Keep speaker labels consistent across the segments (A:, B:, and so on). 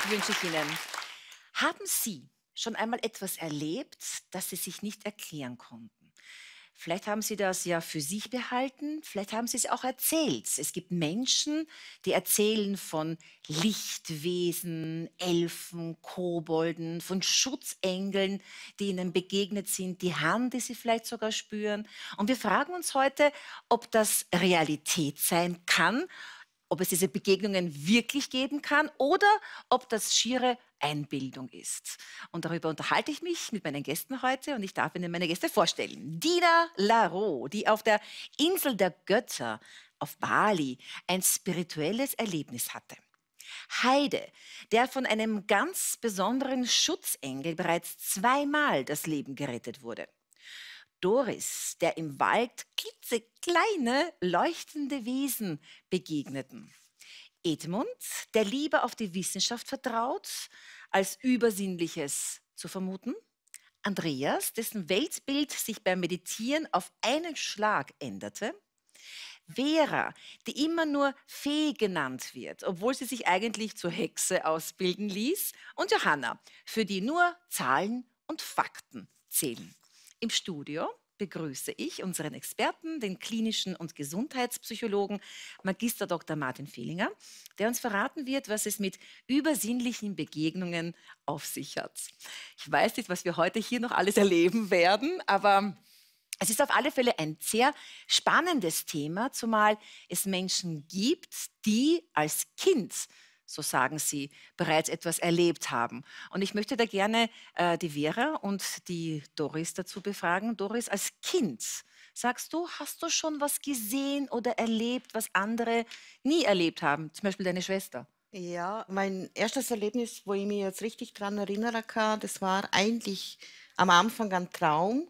A: Zeit wünsche ich Ihnen. Haben Sie schon einmal etwas erlebt, das Sie sich nicht erklären konnten? Vielleicht haben Sie das ja für sich behalten, vielleicht haben Sie es auch erzählt. Es gibt Menschen, die erzählen von Lichtwesen, Elfen, Kobolden, von Schutzengeln, die ihnen begegnet sind, die Hand, die sie vielleicht sogar spüren. Und wir fragen uns heute, ob das Realität sein kann ob es diese Begegnungen wirklich geben kann oder ob das schiere Einbildung ist. Und darüber unterhalte ich mich mit meinen Gästen heute und ich darf Ihnen meine Gäste vorstellen. Dina Laro, die auf der Insel der Götter auf Bali ein spirituelles Erlebnis hatte. Heide, der von einem ganz besonderen Schutzengel bereits zweimal das Leben gerettet wurde. Doris, der im Wald klitzekleine leuchtende Wesen begegneten. Edmund, der lieber auf die Wissenschaft vertraut, als Übersinnliches zu vermuten. Andreas, dessen Weltbild sich beim Meditieren auf einen Schlag änderte. Vera, die immer nur Fee genannt wird, obwohl sie sich eigentlich zur Hexe ausbilden ließ. Und Johanna, für die nur Zahlen und Fakten zählen. Im Studio begrüße ich unseren Experten, den klinischen und Gesundheitspsychologen Magister Dr. Martin Fehlinger, der uns verraten wird, was es mit übersinnlichen Begegnungen auf sich hat. Ich weiß nicht, was wir heute hier noch alles erleben werden, aber es ist auf alle Fälle ein sehr spannendes Thema, zumal es Menschen gibt, die als Kind so sagen sie, bereits etwas erlebt haben. Und ich möchte da gerne äh, die Vera und die Doris dazu befragen. Doris, als Kind, sagst du, hast du schon was gesehen oder erlebt, was andere nie erlebt haben, zum Beispiel deine Schwester?
B: Ja, mein erstes Erlebnis, wo ich mich jetzt richtig dran erinnere, das war eigentlich am Anfang ein Traum.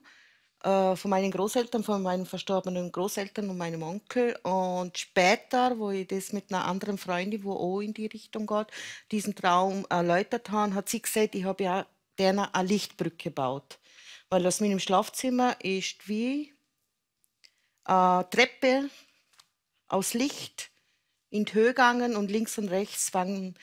B: Äh, von meinen Großeltern, von meinen verstorbenen Großeltern und meinem Onkel. Und später, wo ich das mit einer anderen Freundin, wo auch in die Richtung geht, diesen Traum erläutert habe, hat sie gesagt, ich habe ja eine Lichtbrücke gebaut. Weil aus meinem Schlafzimmer ist wie eine Treppe aus Licht in die Höhe gegangen und links und rechts waren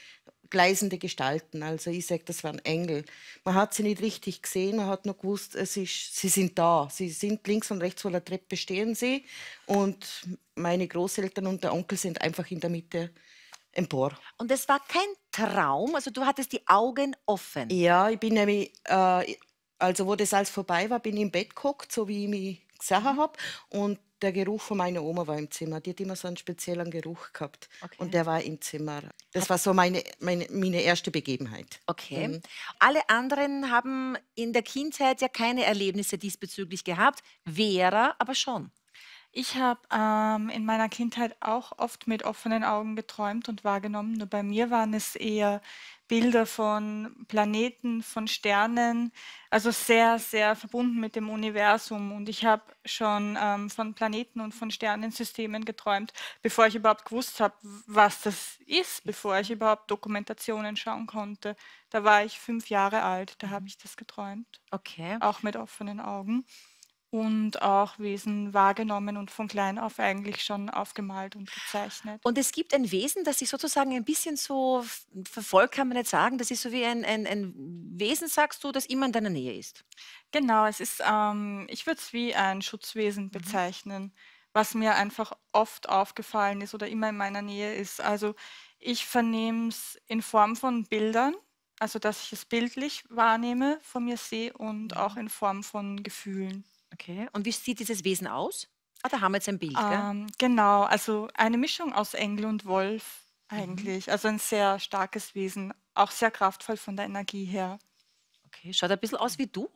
B: gleisende Gestalten. Also ich sage, das waren Engel. Man hat sie nicht richtig gesehen, man hat nur gewusst, es ist, sie sind da. Sie sind links und rechts von der Treppe stehen sie und meine Großeltern und der Onkel sind einfach in der Mitte empor. Und es war kein Traum, also du hattest die Augen offen. Ja, ich bin nämlich, äh, also wo das alles vorbei war, bin ich im Bett geguckt, so wie ich mich gesehen habe und der Geruch von meiner Oma war im Zimmer. Die hat immer so einen speziellen Geruch gehabt. Okay. Und der war im Zimmer. Das war so meine, meine, meine erste Begebenheit. Okay. Mhm.
A: Alle anderen haben in der Kindheit ja keine Erlebnisse diesbezüglich gehabt.
C: Vera aber schon. Ich habe ähm, in meiner Kindheit auch oft mit offenen Augen geträumt und wahrgenommen. Nur bei mir waren es eher Bilder von Planeten, von Sternen, also sehr, sehr verbunden mit dem Universum. Und ich habe schon ähm, von Planeten und von Sternensystemen geträumt, bevor ich überhaupt gewusst habe, was das ist, bevor ich überhaupt Dokumentationen schauen konnte. Da war ich fünf Jahre alt, da habe mhm. ich das geträumt. Okay. Auch mit offenen Augen und auch Wesen wahrgenommen und von klein auf eigentlich schon aufgemalt und gezeichnet. Und es gibt ein Wesen, das sich sozusagen ein bisschen so verfolgt, kann man nicht sagen. Das ist so wie ein, ein, ein Wesen, sagst du, das immer in deiner Nähe ist. Genau, es ist, ähm, ich würde es wie ein Schutzwesen mhm. bezeichnen, was mir einfach oft aufgefallen ist oder immer in meiner Nähe ist. Also ich vernehme es in Form von Bildern also dass ich es bildlich wahrnehme, von mir sehe und mhm. auch in Form von Gefühlen. Okay. Und wie sieht dieses Wesen aus? Ah, da haben wir jetzt ein Bild, gell? Ähm, genau, also eine Mischung aus Engel und Wolf mhm. eigentlich. Mhm. Also ein sehr starkes Wesen, auch sehr kraftvoll von der Energie her. Okay, schaut ein bisschen aus wie du.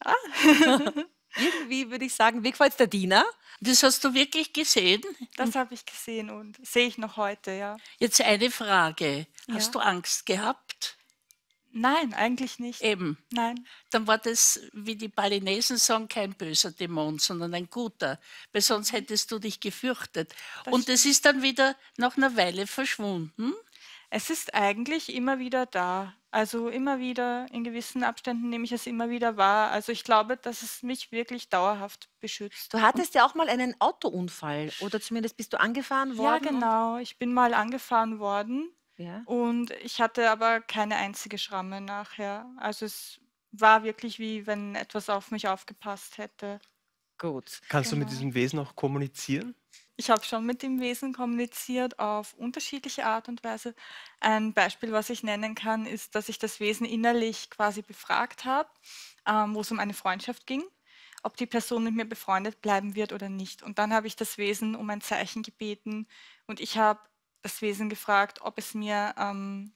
C: Ah. Irgendwie würde ich sagen, wie gefällt der Diener? Das hast du wirklich gesehen? Das habe ich gesehen und sehe ich noch heute, ja.
D: Jetzt eine Frage. Hast ja. du Angst gehabt? Nein, eigentlich nicht. Eben. Nein. Dann war das, wie die Balinesen sagen, kein böser Dämon, sondern ein guter. Weil sonst mhm. hättest du dich gefürchtet. Das Und es ist dann wieder nach
C: einer Weile verschwunden. Es ist eigentlich immer wieder da. Also immer wieder, in gewissen Abständen nehme ich es immer wieder wahr. Also ich glaube, dass es mich wirklich dauerhaft beschützt. Du hattest ja
A: auch mal einen Autounfall oder zumindest bist du angefahren worden. Ja,
C: genau. Ich bin mal angefahren worden ja. Und ich hatte aber keine einzige Schramme nachher. Also es war wirklich wie wenn etwas auf mich aufgepasst hätte.
E: Gut. Kannst genau. du mit genau. diesem Wesen auch kommunizieren?
C: Ich habe schon mit dem Wesen kommuniziert auf unterschiedliche Art und Weise. Ein Beispiel, was ich nennen kann, ist, dass ich das Wesen innerlich quasi befragt habe, ähm, wo es um eine Freundschaft ging, ob die Person mit mir befreundet bleiben wird oder nicht. Und dann habe ich das Wesen um ein Zeichen gebeten und ich habe das Wesen gefragt, ob es mir ähm,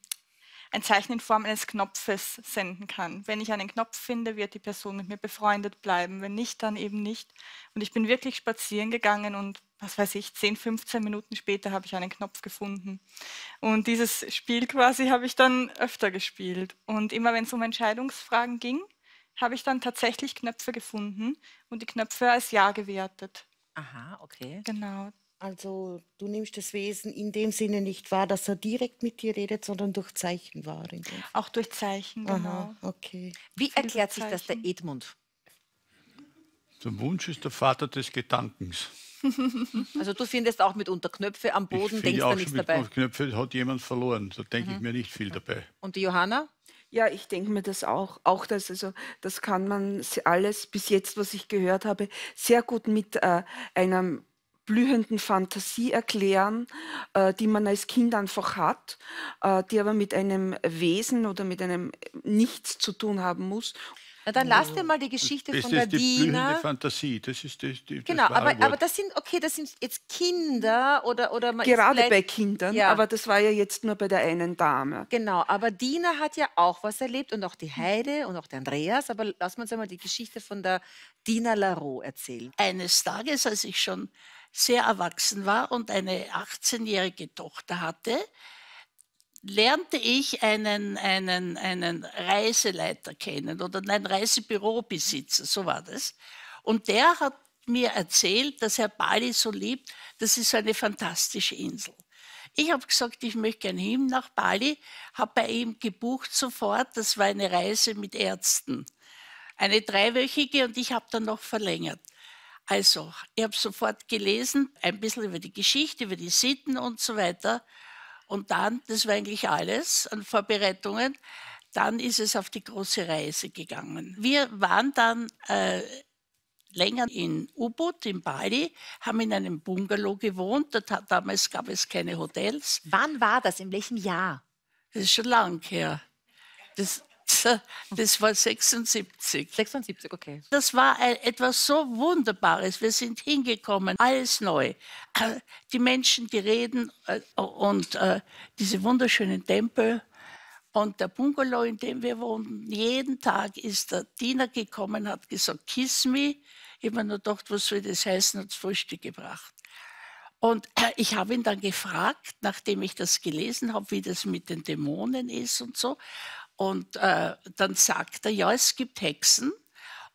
C: ein Zeichen in Form eines Knopfes senden kann. Wenn ich einen Knopf finde, wird die Person mit mir befreundet bleiben. Wenn nicht, dann eben nicht. Und ich bin wirklich spazieren gegangen und was weiß ich, 10, 15 Minuten später habe ich einen Knopf gefunden. Und dieses Spiel quasi habe ich dann öfter gespielt. Und immer wenn es um Entscheidungsfragen ging, habe ich dann tatsächlich Knöpfe gefunden und die Knöpfe als Ja gewertet.
A: Aha, okay. Genau.
C: Also du nimmst das Wesen in
B: dem Sinne nicht wahr, dass er direkt mit dir redet, sondern durch Zeichen wahr.
A: Auch durch Zeichen, genau. Aha, okay. Wie Viel erklärt sich das der Edmund?
F: Der Wunsch ist der Vater des Gedankens.
A: also du findest auch mit Unterknöpfe am Boden, ich denkst auch da
F: nichts mit dabei. Knöpfe hat jemand verloren, da denke mhm. ich mir nicht viel dabei.
G: Und die Johanna? Ja, ich denke mir das auch. Auch das, also das kann man alles bis jetzt, was ich gehört habe, sehr gut mit äh, einem blühenden Fantasie erklären, äh, die man als Kind einfach hat, äh, die aber mit einem Wesen oder mit einem Nichts zu tun haben muss na, dann lass dir mal die Geschichte das von der Dina. Das ist die
F: Fantasie, das ist die, die, Genau, aber, aber
A: das sind, okay, das sind jetzt Kinder oder... oder man Gerade bei Kindern, ja. aber
G: das war ja jetzt nur bei der einen Dame.
A: Genau, aber Dina hat ja auch was erlebt und
D: auch die Heide und auch der Andreas, aber lass uns einmal die Geschichte von der Dina Larot erzählen. Eines Tages, als ich schon sehr erwachsen war und eine 18-jährige Tochter hatte, lernte ich einen, einen, einen Reiseleiter kennen oder einen Reisebürobesitzer, so war das. Und der hat mir erzählt, dass er Bali so liebt, das ist eine fantastische Insel. Ich habe gesagt, ich möchte gerne hin nach Bali, habe bei ihm gebucht sofort, das war eine Reise mit Ärzten, eine dreiwöchige und ich habe dann noch verlängert. Also, ich habe sofort gelesen, ein bisschen über die Geschichte, über die Sitten und so weiter und dann, das war eigentlich alles an Vorbereitungen, dann ist es auf die große Reise gegangen. Wir waren dann äh, länger in Ubud, in Bali, haben in einem Bungalow gewohnt. Dort, damals gab es keine Hotels. Wann war das? In welchem Jahr? Das ist schon lang her. Das, das war 76. 76, okay. Das war etwas so Wunderbares. Wir sind hingekommen, alles neu. Äh, die Menschen, die reden äh, und äh, diese wunderschönen Tempel. Und der Bungalow, in dem wir wohnten, jeden Tag ist der Diener gekommen, hat gesagt, kiss me. Immer nur gedacht, was soll das heißen, hat Frühstück gebracht. Und ich habe ihn dann gefragt, nachdem ich das gelesen habe, wie das mit den Dämonen ist und so. Und äh, dann sagt er, ja, es gibt Hexen.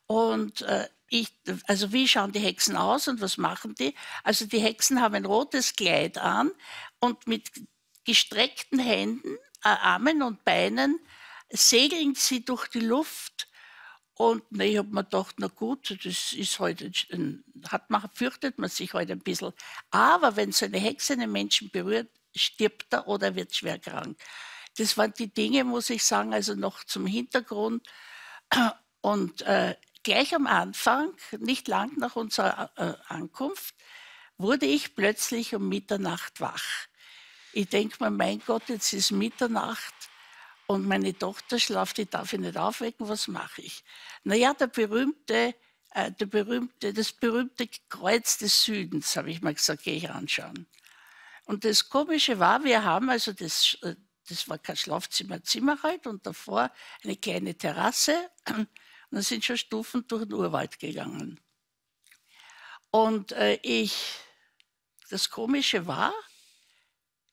D: Und äh, ich, also wie schauen die Hexen aus und was machen die? Also die Hexen haben ein rotes Kleid an und mit gestreckten Händen, äh, Armen und Beinen segeln sie durch die Luft. Und nee, ich habe mir gedacht, na gut, das ist heute, halt hat man, fürchtet man sich heute halt ein bisschen. Aber wenn so eine Hexe einen Menschen berührt, stirbt er oder wird schwer krank. Das waren die Dinge, muss ich sagen, also noch zum Hintergrund. Und äh, gleich am Anfang, nicht lang nach unserer äh, Ankunft, wurde ich plötzlich um Mitternacht wach. Ich denke mir, mein Gott, jetzt ist Mitternacht und meine Tochter schlaft, ich darf ihn nicht aufwecken, was mache ich? Naja, der berühmte, äh, der berühmte, das berühmte Kreuz des Südens, habe ich mal gesagt, gehe ich anschauen. Und das Komische war, wir haben also das, äh, das war kein Schlafzimmer, Zimmer halt und davor eine kleine Terrasse. Und dann sind schon Stufen durch den Urwald gegangen. Und äh, ich, das Komische war,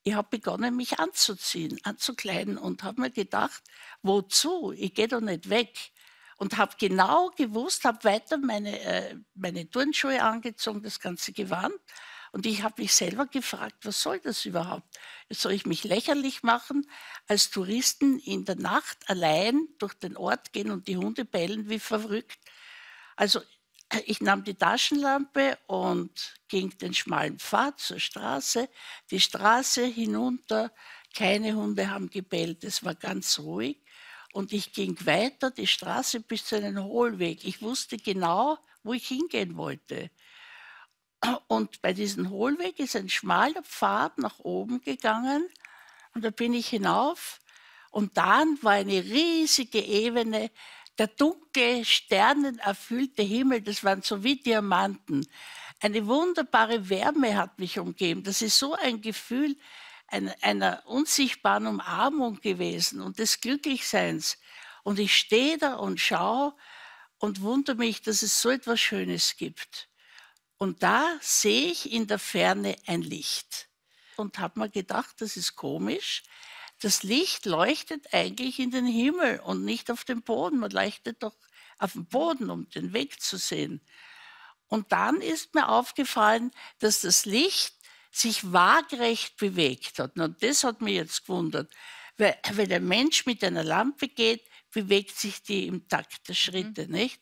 D: ich habe begonnen, mich anzuziehen, anzukleiden und habe mir gedacht, wozu? Ich gehe doch nicht weg. Und habe genau gewusst, habe weiter meine, äh, meine Turnschuhe angezogen, das ganze Gewand und ich habe mich selber gefragt, was soll das überhaupt? soll ich mich lächerlich machen, als Touristen in der Nacht allein durch den Ort gehen und die Hunde bellen wie verrückt. Also ich nahm die Taschenlampe und ging den schmalen Pfad zur Straße, die Straße hinunter. Keine Hunde haben gebellt, es war ganz ruhig. Und ich ging weiter die Straße bis zu einem Hohlweg. Ich wusste genau, wo ich hingehen wollte. Und bei diesem Hohlweg ist ein schmaler Pfad nach oben gegangen und da bin ich hinauf und dann war eine riesige Ebene, der dunkle, sternenerfüllte Himmel, das waren so wie Diamanten. Eine wunderbare Wärme hat mich umgeben. Das ist so ein Gefühl einer unsichtbaren Umarmung gewesen und des Glücklichseins. Und ich stehe da und schaue und wundere mich, dass es so etwas Schönes gibt. Und da sehe ich in der Ferne ein Licht und habe mir gedacht, das ist komisch. Das Licht leuchtet eigentlich in den Himmel und nicht auf den Boden. Man leuchtet doch auf den Boden, um den Weg zu sehen. Und dann ist mir aufgefallen, dass das Licht sich waagrecht bewegt hat. Und das hat mich jetzt gewundert. Weil, wenn ein Mensch mit einer Lampe geht, bewegt sich die im Takt der mhm. Schritte, mhm. nicht?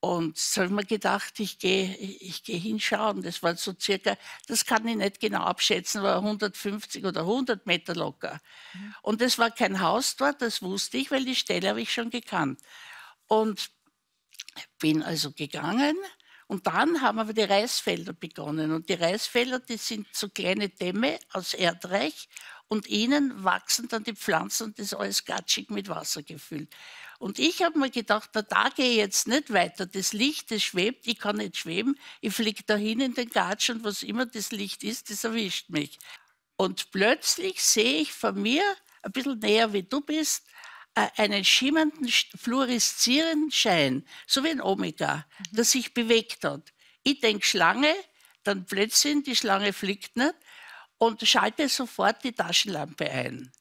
D: Und jetzt habe ich mir gedacht, ich gehe ich geh hinschauen. Das war so circa, das kann ich nicht genau abschätzen, war 150 oder 100 Meter locker. Mhm. Und es war kein Haus dort, das wusste ich, weil die Stelle habe ich schon gekannt. Und bin also gegangen und dann haben aber die Reisfelder begonnen. Und die Reisfelder, die sind so kleine Dämme aus Erdreich und innen wachsen dann die Pflanzen und das ist alles gatschig mit Wasser gefüllt. Und ich habe mir gedacht, na, da gehe ich jetzt nicht weiter. Das Licht, das schwebt, ich kann nicht schweben. Ich fliege dahin in den Gatsch und was immer das Licht ist, das erwischt mich. Und plötzlich sehe ich von mir, ein bisschen näher wie du bist, äh, einen schimmernden, fluoreszierenden Schein, so wie ein Omega, mhm. das sich bewegt hat. Ich denke Schlange, dann plötzlich die Schlange fliegt nicht und schalte sofort die Taschenlampe ein.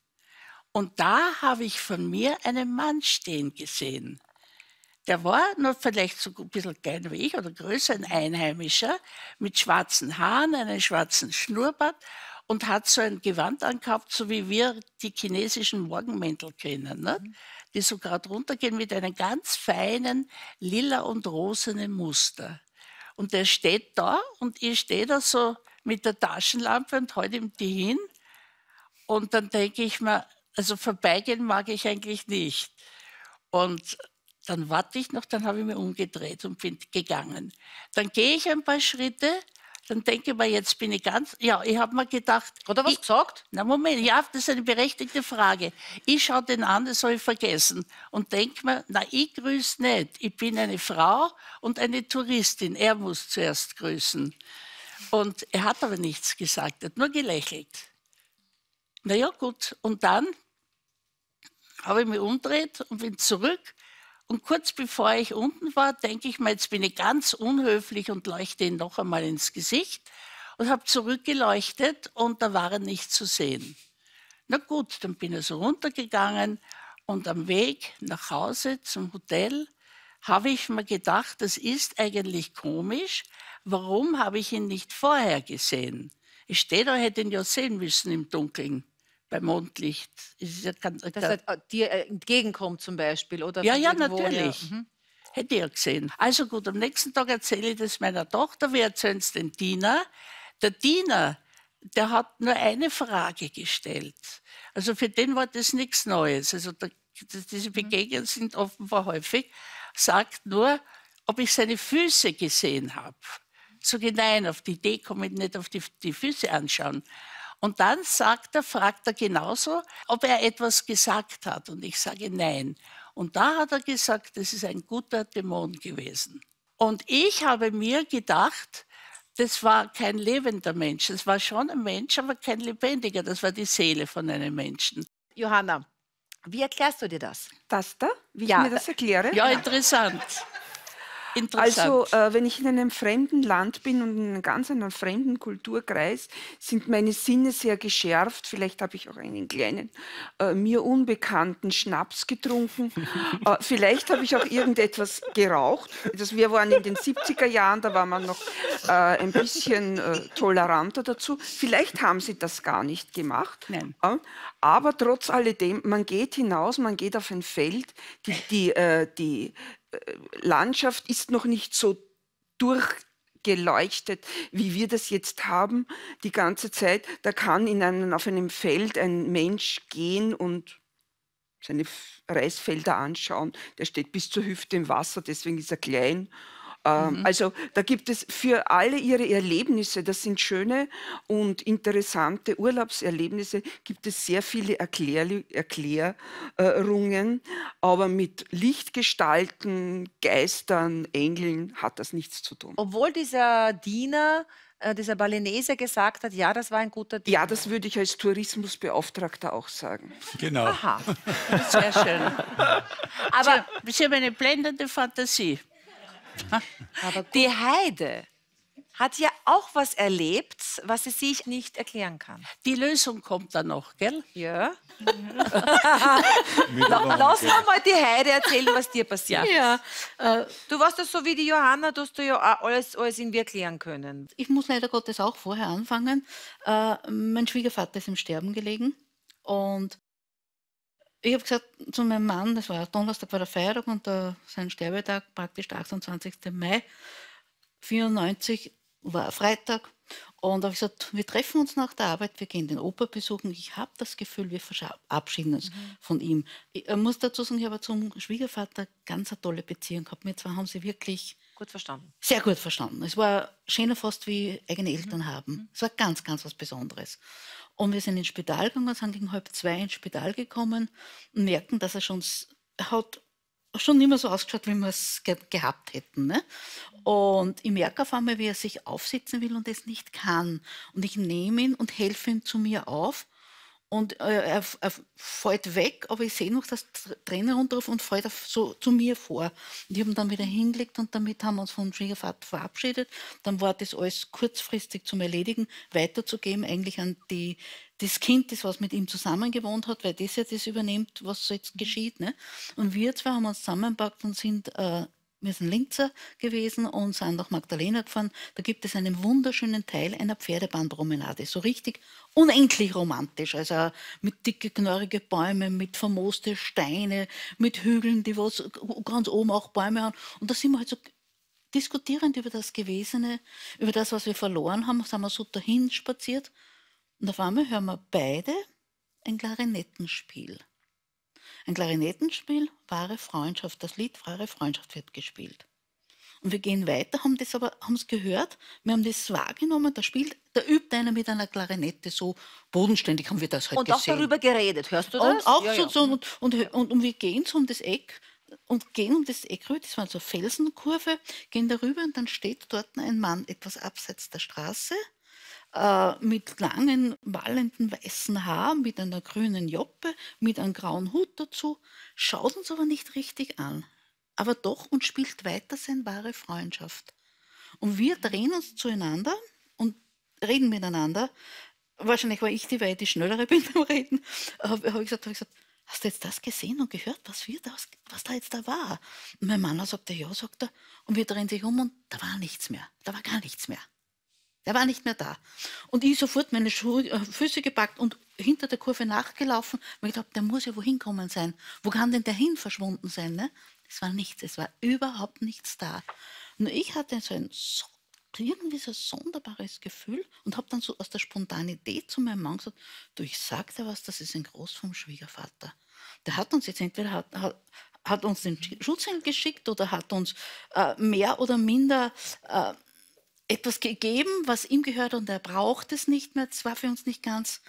D: Und da habe ich von mir einen Mann stehen gesehen. Der war nur vielleicht so ein bisschen klein wie ich oder größer, ein Einheimischer, mit schwarzen Haaren, einem schwarzen Schnurrbart und hat so ein Gewand angehabt, so wie wir die chinesischen Morgenmäntel kennen, ne? Mhm. die so gerade runtergehen mit einem ganz feinen lila und rosenen Muster. Und der steht da und ich stehe da so mit der Taschenlampe und halte ihm die hin. Und dann denke ich mir, also vorbeigehen mag ich eigentlich nicht. Und dann warte ich noch, dann habe ich mir umgedreht und bin gegangen. Dann gehe ich ein paar Schritte dann denke ich mir, jetzt bin ich ganz, ja, ich habe mir gedacht. Hat er was ich, gesagt? Na Moment, ja, das ist eine berechtigte Frage. Ich schaue den an, das habe ich vergessen und denke mir, na, ich grüße nicht. Ich bin eine Frau und eine Touristin. Er muss zuerst grüßen. Und er hat aber nichts gesagt, er hat nur gelächelt. Na ja, gut. Und dann habe ich mich umgedreht und bin zurück und kurz bevor ich unten war, denke ich mir, jetzt bin ich ganz unhöflich und leuchte ihn noch einmal ins Gesicht und habe zurückgeleuchtet und da war er nicht zu sehen. Na gut, dann bin ich so runtergegangen und am Weg nach Hause zum Hotel habe ich mir gedacht, das ist eigentlich komisch. Warum habe ich ihn nicht vorher gesehen? Ich stehe da, hätte ihn ja sehen müssen im Dunkeln bei Mondlicht. Es ist ja ganz, Dass er
A: äh, dir äh, entgegenkommt zum Beispiel, oder? Ja, ja, natürlich.
D: Mhm. Hätte ja gesehen. Also gut, am nächsten Tag erzähle ich das meiner Tochter. Wir erzählen es dem Diener. Der Diener, der hat nur eine Frage gestellt. Also für den war das nichts Neues. Also da, diese mhm. Begegnungen sind offenbar häufig. Sagt nur, ob ich seine Füße gesehen habe. So nein, auf die Idee komme ich nicht auf die, die Füße anschauen. Und dann sagt er, fragt er genauso, ob er etwas gesagt hat. Und ich sage nein. Und da hat er gesagt, das ist ein guter Dämon gewesen. Und ich habe mir gedacht, das war kein lebender Mensch. Das war schon ein Mensch, aber kein lebendiger. Das war die Seele von einem Menschen. Johanna, wie erklärst du dir das? Das da? Wie
G: ja. ich mir das erkläre? Ja,
D: interessant.
G: Also äh, wenn ich in einem fremden Land bin und in einem ganz anderen fremden Kulturkreis, sind meine Sinne sehr geschärft. Vielleicht habe ich auch einen kleinen, äh, mir unbekannten Schnaps getrunken. äh, vielleicht habe ich auch irgendetwas geraucht. Das, wir waren in den 70er Jahren, da war man noch äh, ein bisschen äh, toleranter dazu. Vielleicht haben sie das gar nicht gemacht. Nein. Äh, aber trotz alledem, man geht hinaus, man geht auf ein Feld, die, die, die Landschaft ist noch nicht so durchgeleuchtet, wie wir das jetzt haben, die ganze Zeit. Da kann in einem, auf einem Feld ein Mensch gehen und seine Reisfelder anschauen. Der steht bis zur Hüfte im Wasser, deswegen ist er klein ähm, mhm. Also da gibt es für alle ihre Erlebnisse, das sind schöne und interessante Urlaubserlebnisse, gibt es sehr viele Erklär Erklärungen, aber mit Lichtgestalten, Geistern, Engeln hat das nichts zu tun.
H: Obwohl
A: dieser Diener äh, dieser Balinese gesagt hat, ja, das war ein guter Diener. Ja, das würde ich als
D: Tourismusbeauftragter auch sagen.
F: Genau.
E: Aha, sehr schön.
A: Aber
D: Sie haben eine blendende Fantasie. Die Heide
A: hat ja auch was erlebt, was sie sich nicht erklären kann. Die Lösung kommt
D: dann noch, gell?
A: Ja.
E: Lass mal,
A: mal die Heide erzählen, was dir passiert ist. Ja. Äh, du warst ja so wie die Johanna, dass du ja auch alles, in
H: irgendwie erklären können. Ich muss leider Gottes auch vorher anfangen. Äh, mein Schwiegervater ist im Sterben gelegen und ich habe gesagt zu meinem Mann, das war Donnerstag war der Feiertag und der, sein Sterbetag praktisch der 28. Mai 94 war Freitag. Und habe ich gesagt, wir treffen uns nach der Arbeit, wir gehen den Opa besuchen. Ich habe das Gefühl, wir verabschieden uns mhm. von ihm. Ich muss dazu sagen, ich habe zum Schwiegervater ganz eine tolle Beziehung gehabt. Mir zwar haben sie wirklich gut verstanden. Sehr gut verstanden. Es war schöner fast wie eigene mhm. Eltern mhm. haben. Es war ganz, ganz was Besonderes. Und wir sind ins Spital gegangen, sind gegen halb zwei ins Spital gekommen und merken, dass er schon hat schon nicht mehr so ausgeschaut, wie wir es ge gehabt hätten. Ne? Und ich merke auf einmal, wie er sich aufsitzen will und es nicht kann. Und ich nehme ihn und helfe ihm zu mir auf. Und äh, er, er, fällt weg, aber ich sehe noch das Trainer runter und fällt so zu mir vor. Und ich habe ihn dann wieder hingelegt und damit haben wir uns von Schwiegervater verabschiedet. Dann war das alles kurzfristig zum Erledigen, weiterzugeben, eigentlich an die, das Kind, das was mit ihm zusammen gewohnt hat, weil das ja das übernimmt, was jetzt geschieht. Ne? Und wir zwei haben uns zusammengepackt und sind äh, wir sind Linzer gewesen und sind nach Magdalena gefahren. Da gibt es einen wunderschönen Teil einer Pferdebahnpromenade. So richtig unendlich romantisch. Also mit dicke, knorrige Bäume, mit vermooste Steine, mit Hügeln, die was ganz oben auch Bäume haben. Und da sind wir halt so diskutierend über das Gewesene, über das, was wir verloren haben, sind wir so dahin spaziert. Und auf einmal hören wir beide ein Klarinettenspiel. Ein Klarinettenspiel, wahre Freundschaft, das Lied wahre Freundschaft wird gespielt. Und wir gehen weiter, haben das aber haben es gehört, wir haben das wahrgenommen, da spielt, da übt einer mit einer Klarinette so bodenständig, haben wir das heute halt gesehen. Und auch darüber
A: geredet, hörst du das? Und auch ja, so, ja. so
H: und, und, und, und wir gehen so um das Eck und gehen um das Eck rüber, das war so eine Felsenkurve, gehen darüber und dann steht dort ein Mann etwas abseits der Straße äh, mit langen, wallenden weißen Haaren, mit einer grünen Joppe, mit einem grauen Hut dazu, schaut uns aber nicht richtig an, aber doch und spielt weiter seine wahre Freundschaft. Und wir drehen uns zueinander und reden miteinander. Wahrscheinlich war ich die, weil ich die Schnellere bin beim Reden. Habe ich, gesagt, hab ich gesagt, hast du jetzt das gesehen und gehört, was, wir da, was da jetzt da war? Und mein Mann sagt ja, sagt er. Und wir drehen sich um und da war nichts mehr. Da war gar nichts mehr. Der war nicht mehr da. Und ich sofort meine Schu äh, Füße gepackt und hinter der Kurve nachgelaufen. Und ich dachte, der muss ja wohin kommen sein. Wo kann denn der hin verschwunden sein? Ne? Es war nichts, es war überhaupt nichts da. Und ich hatte so ein so, irgendwie so ein sonderbares Gefühl und habe dann so aus der Spontanität zu meinem Mann gesagt, du, ich sag dir was, das ist ein Groß vom Schwiegervater. Der hat uns jetzt entweder hat, hat, hat uns den Schutzengel geschickt oder hat uns äh, mehr oder minder äh, etwas gegeben, was ihm gehört und er braucht es nicht mehr. Das war für uns nicht ganz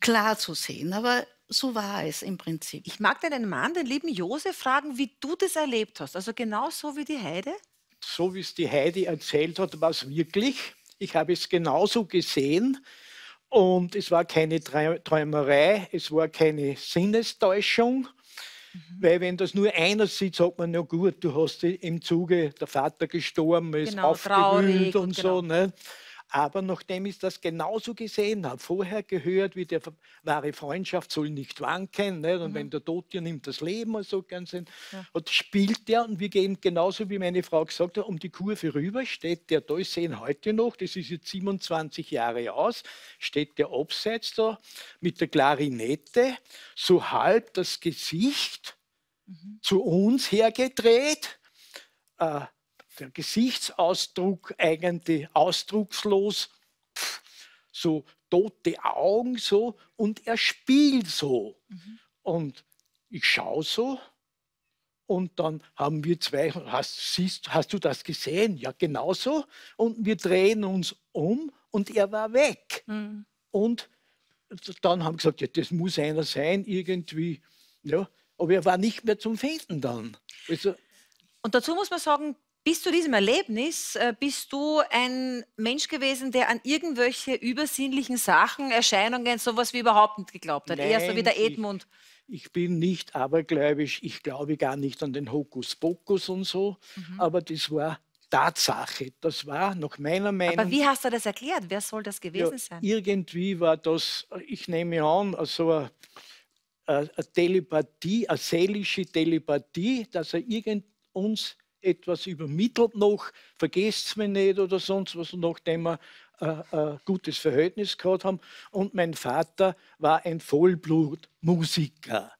H: klar zu sehen, aber so war es im Prinzip. Ich mag deinen Mann, den lieben Josef, fragen,
A: wie du das erlebt hast. Also genau so wie die Heide?
I: So wie es die Heidi erzählt hat, war es wirklich. Ich habe es genauso gesehen. Und es war keine Träumerei, es war keine Sinnestäuschung. Mhm. Weil wenn das nur einer sieht, sagt man, ja gut, du hast im Zuge, der Vater gestorben ist, genau, aufgewühlt und genau. so. Ne? Aber nachdem ich das genauso gesehen habe, vorher gehört, wie der wahre Freundschaft soll nicht wanken, nicht? und mhm. wenn der Tod dir nimmt das Leben und so ganz ja. und spielt der und wir gehen genauso wie meine Frau gesagt hat, um die Kurve rüber, steht der da, ich sehe ihn heute noch, das ist jetzt 27 Jahre aus, steht der abseits da mit der Klarinette, so halb das Gesicht mhm. zu uns hergedreht. Äh, der Gesichtsausdruck eigentlich ausdruckslos, so tote Augen so und er spielt so. Mhm. Und ich schaue so und dann haben wir zwei, hast, siehst, hast du das gesehen? Ja, genau so. Und wir drehen uns um und er war weg. Mhm. Und dann haben gesagt, ja, das muss einer sein, irgendwie. Ja, aber er war nicht mehr zum Finden dann. Also, und dazu muss man sagen, bis zu diesem Erlebnis äh, bist du
A: ein Mensch gewesen, der an irgendwelche übersinnlichen Sachen, Erscheinungen, sowas wie überhaupt
I: nicht geglaubt hat. Nein, Eher so wie der Edmund. Ich, ich bin nicht abergläubisch, ich glaube gar nicht an den Hokuspokus und so, mhm. aber das war Tatsache. Das war nach meiner Meinung. Aber wie
A: hast du das erklärt? Wer soll das gewesen ja, sein?
I: Irgendwie war das, ich nehme an, so eine, eine Telepathie, eine seelische Telepathie, dass er irgend uns etwas übermittelt noch, vergesst es mir nicht oder sonst was, nachdem wir ein äh, äh, gutes Verhältnis gehabt haben. Und mein Vater war ein Vollblutmusiker.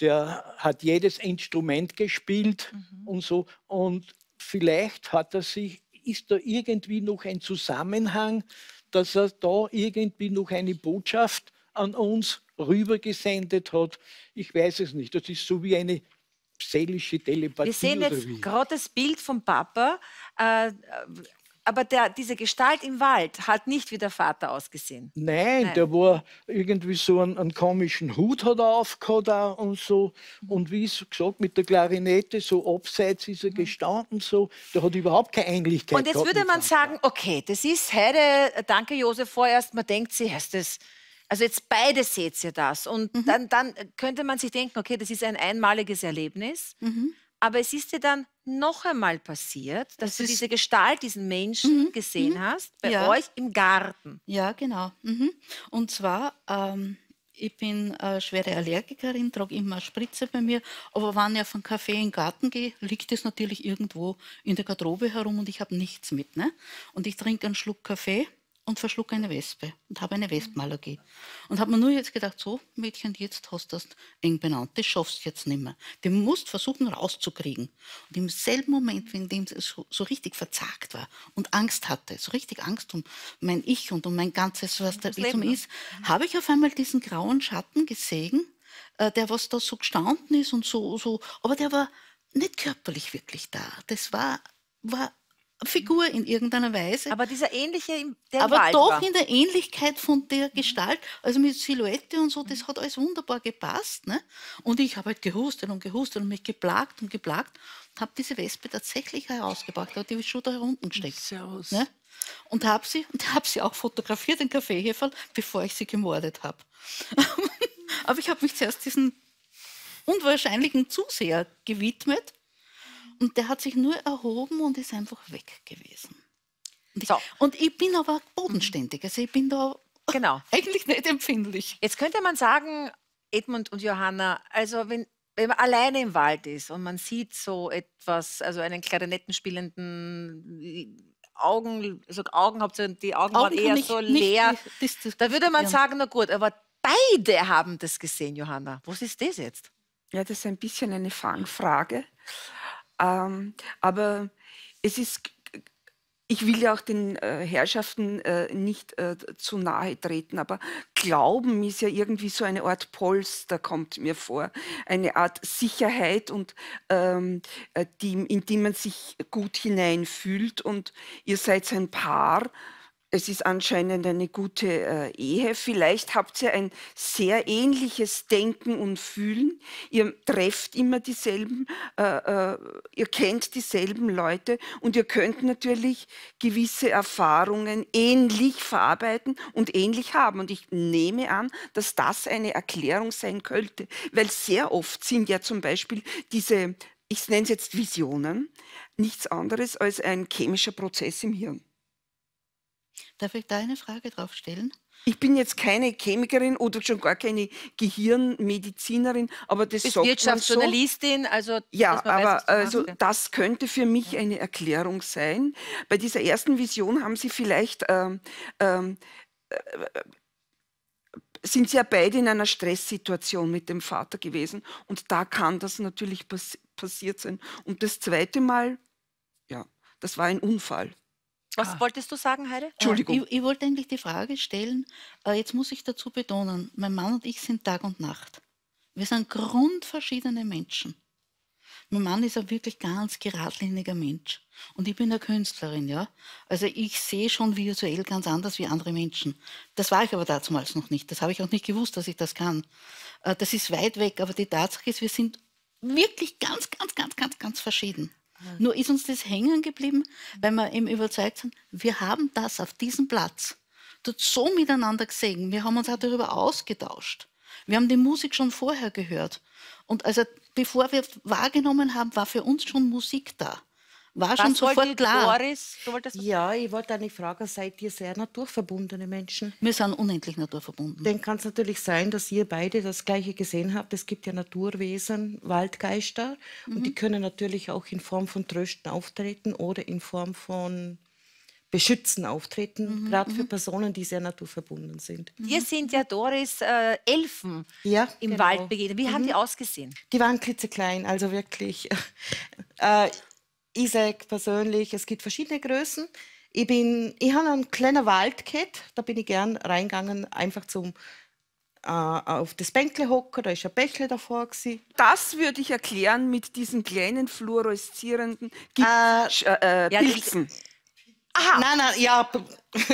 I: Der hat jedes Instrument gespielt mhm. und so. Und vielleicht hat er sich, ist da irgendwie noch ein Zusammenhang, dass er da irgendwie noch eine Botschaft an uns rübergesendet hat. Ich weiß es nicht. Das ist so wie eine seelische Telepathie. Wir sehen jetzt
A: gerade das Bild vom Papa, äh, aber der, diese Gestalt im Wald hat nicht wie der Vater ausgesehen.
I: Nein, Nein. der war irgendwie so einen, einen komischen Hut hat er aufgehört und so. Mhm. Und wie ich gesagt, mit der Klarinette so abseits ist er mhm. gestanden so. Der hat überhaupt keine Ähnlichkeit. Und jetzt würde man
A: sagen, okay, das ist heute, danke Josef vorerst, man denkt sich, heißt das also jetzt beide seht ihr das. Und mhm. dann, dann, könnte man sich denken, okay, das ist ein einmaliges Erlebnis. Mhm. Aber es ist dir dann noch einmal passiert, dass du diese Gestalt, diesen Menschen mhm. gesehen mhm. hast, bei ja. euch
H: im Garten. Ja, genau. Mhm. Und zwar, ähm, ich bin äh, schwere Allergikerin, trage immer eine Spritze bei mir. Aber wenn ich auf einen Kaffee in den Garten gehe, liegt es natürlich irgendwo in der Garderobe herum und ich habe nichts mit. Ne? Und ich trinke einen Schluck Kaffee und verschlucke eine Wespe und habe eine mhm. Wespenallergie. Und habe mir nur jetzt gedacht, so Mädchen, jetzt hast du das eng benannt, das schaffst du jetzt nicht mehr. Du musst versuchen rauszukriegen. Und im selben Moment, in dem es so, so, richtig verzagt war und Angst hatte, so richtig Angst um mein Ich und um mein ganzes, was da eh zum ne? ist, mhm. habe ich auf einmal diesen grauen Schatten gesehen, äh, der was da so gestanden ist und so, so, aber der war nicht körperlich wirklich da. Das war, war Figur in irgendeiner Weise. Aber dieser ähnliche, der Aber Wald doch war. in der Ähnlichkeit von der mhm. Gestalt, also mit Silhouette und so, das mhm. hat alles wunderbar gepasst. Ne? Und ich habe halt gehustet und gehustet und mich geplagt und geplagt, und habe diese Wespe tatsächlich herausgebracht, habe die Schuhe da unten gesteckt. Ne? Und habe sie, hab sie auch fotografiert, den Kaffeeheferl, bevor ich sie gemordet habe. Aber ich habe mich zuerst diesen unwahrscheinlichen Zuseher gewidmet und der hat sich nur erhoben und ist einfach weg gewesen. Und ich, so. und ich bin aber bodenständig, also ich bin da genau. eigentlich nicht empfindlich.
A: Jetzt könnte man sagen, Edmund und Johanna, also wenn, wenn man alleine im Wald ist und man sieht so etwas, also einen Klarinettenspielenden äh, Augen, also Augen habt ihr, die Augen, Augen waren eher so leer. Nicht, das, das, da würde man ja. sagen, na gut, aber
G: beide haben das gesehen, Johanna. Was ist das jetzt? Ja, das ist ein bisschen eine Fangfrage. Ähm, aber es ist, ich will ja auch den äh, Herrschaften äh, nicht äh, zu nahe treten, aber Glauben ist ja irgendwie so eine Art Polster, kommt mir vor. Eine Art Sicherheit, und, ähm, äh, die, in die man sich gut hineinfühlt. Und ihr seid ein Paar es ist anscheinend eine gute äh, Ehe. Vielleicht habt ihr ein sehr ähnliches Denken und Fühlen. Ihr trefft immer dieselben, äh, äh, ihr kennt dieselben Leute und ihr könnt natürlich gewisse Erfahrungen ähnlich verarbeiten und ähnlich haben. Und ich nehme an, dass das eine Erklärung sein könnte, weil sehr oft sind ja zum Beispiel diese, ich nenne es jetzt Visionen, nichts anderes als ein chemischer Prozess im Hirn.
H: Darf ich da eine Frage drauf stellen?
G: Ich bin jetzt keine Chemikerin oder schon gar keine Gehirnmedizinerin, aber das Bist sagt Wirtschaftsjournalistin, so. also ja, aber weiß, also das könnte für mich eine Erklärung sein. Bei dieser ersten Vision haben Sie vielleicht ähm, ähm, äh, sind sie ja beide in einer Stresssituation mit dem Vater gewesen und da kann das natürlich pass passiert sein. Und das zweite Mal, ja, das war ein Unfall. Was
H: ah. wolltest du sagen, Heide? Äh, Entschuldigung. Ich, ich, wollte eigentlich die Frage stellen, äh, jetzt muss ich dazu betonen, mein Mann und ich sind Tag und Nacht. Wir sind grundverschiedene Menschen. Mein Mann ist ein wirklich ganz geradliniger Mensch. Und ich bin eine Künstlerin, ja. Also ich sehe schon visuell ganz anders wie andere Menschen. Das war ich aber damals noch nicht. Das habe ich auch nicht gewusst, dass ich das kann. Äh, das ist weit weg, aber die Tatsache ist, wir sind wirklich ganz, ganz, ganz, ganz, ganz verschieden. Nur ist uns das hängen geblieben, weil wir eben überzeugt sind, wir haben das auf diesem Platz dort so miteinander gesehen. Wir haben uns auch darüber ausgetauscht. Wir haben die Musik schon vorher gehört. Und also bevor wir wahrgenommen haben, war für uns schon Musik da war Was schon sofort klar.
B: Doris, du wolltest ja, ich wollte eine Frage, seid ihr sehr naturverbundene Menschen? Wir sind unendlich naturverbunden. Dann kann es natürlich sein, dass ihr beide das Gleiche gesehen habt. Es gibt ja Naturwesen, Waldgeister mhm. und die können natürlich auch in Form von Trösten auftreten oder in Form von beschützen auftreten, mhm, gerade für mhm. Personen, die sehr naturverbunden sind.
A: Mhm. Wir sind ja Doris äh,
B: Elfen ja, im genau. Wald begegnet. Wie mhm. haben die ausgesehen? Die waren klitzeklein, also wirklich. Äh, ich sage persönlich, es gibt verschiedene Größen. Ich, bin, ich habe einen kleinen Waldcat, da bin ich gern reingegangen, einfach zum äh, auf das Bänkle hocken, da ist ein Bächle davor. Gewesen.
G: Das würde ich erklären mit diesen kleinen fluoreszierenden G äh, äh, äh, Pilzen. Aha. Nein, nein, ja.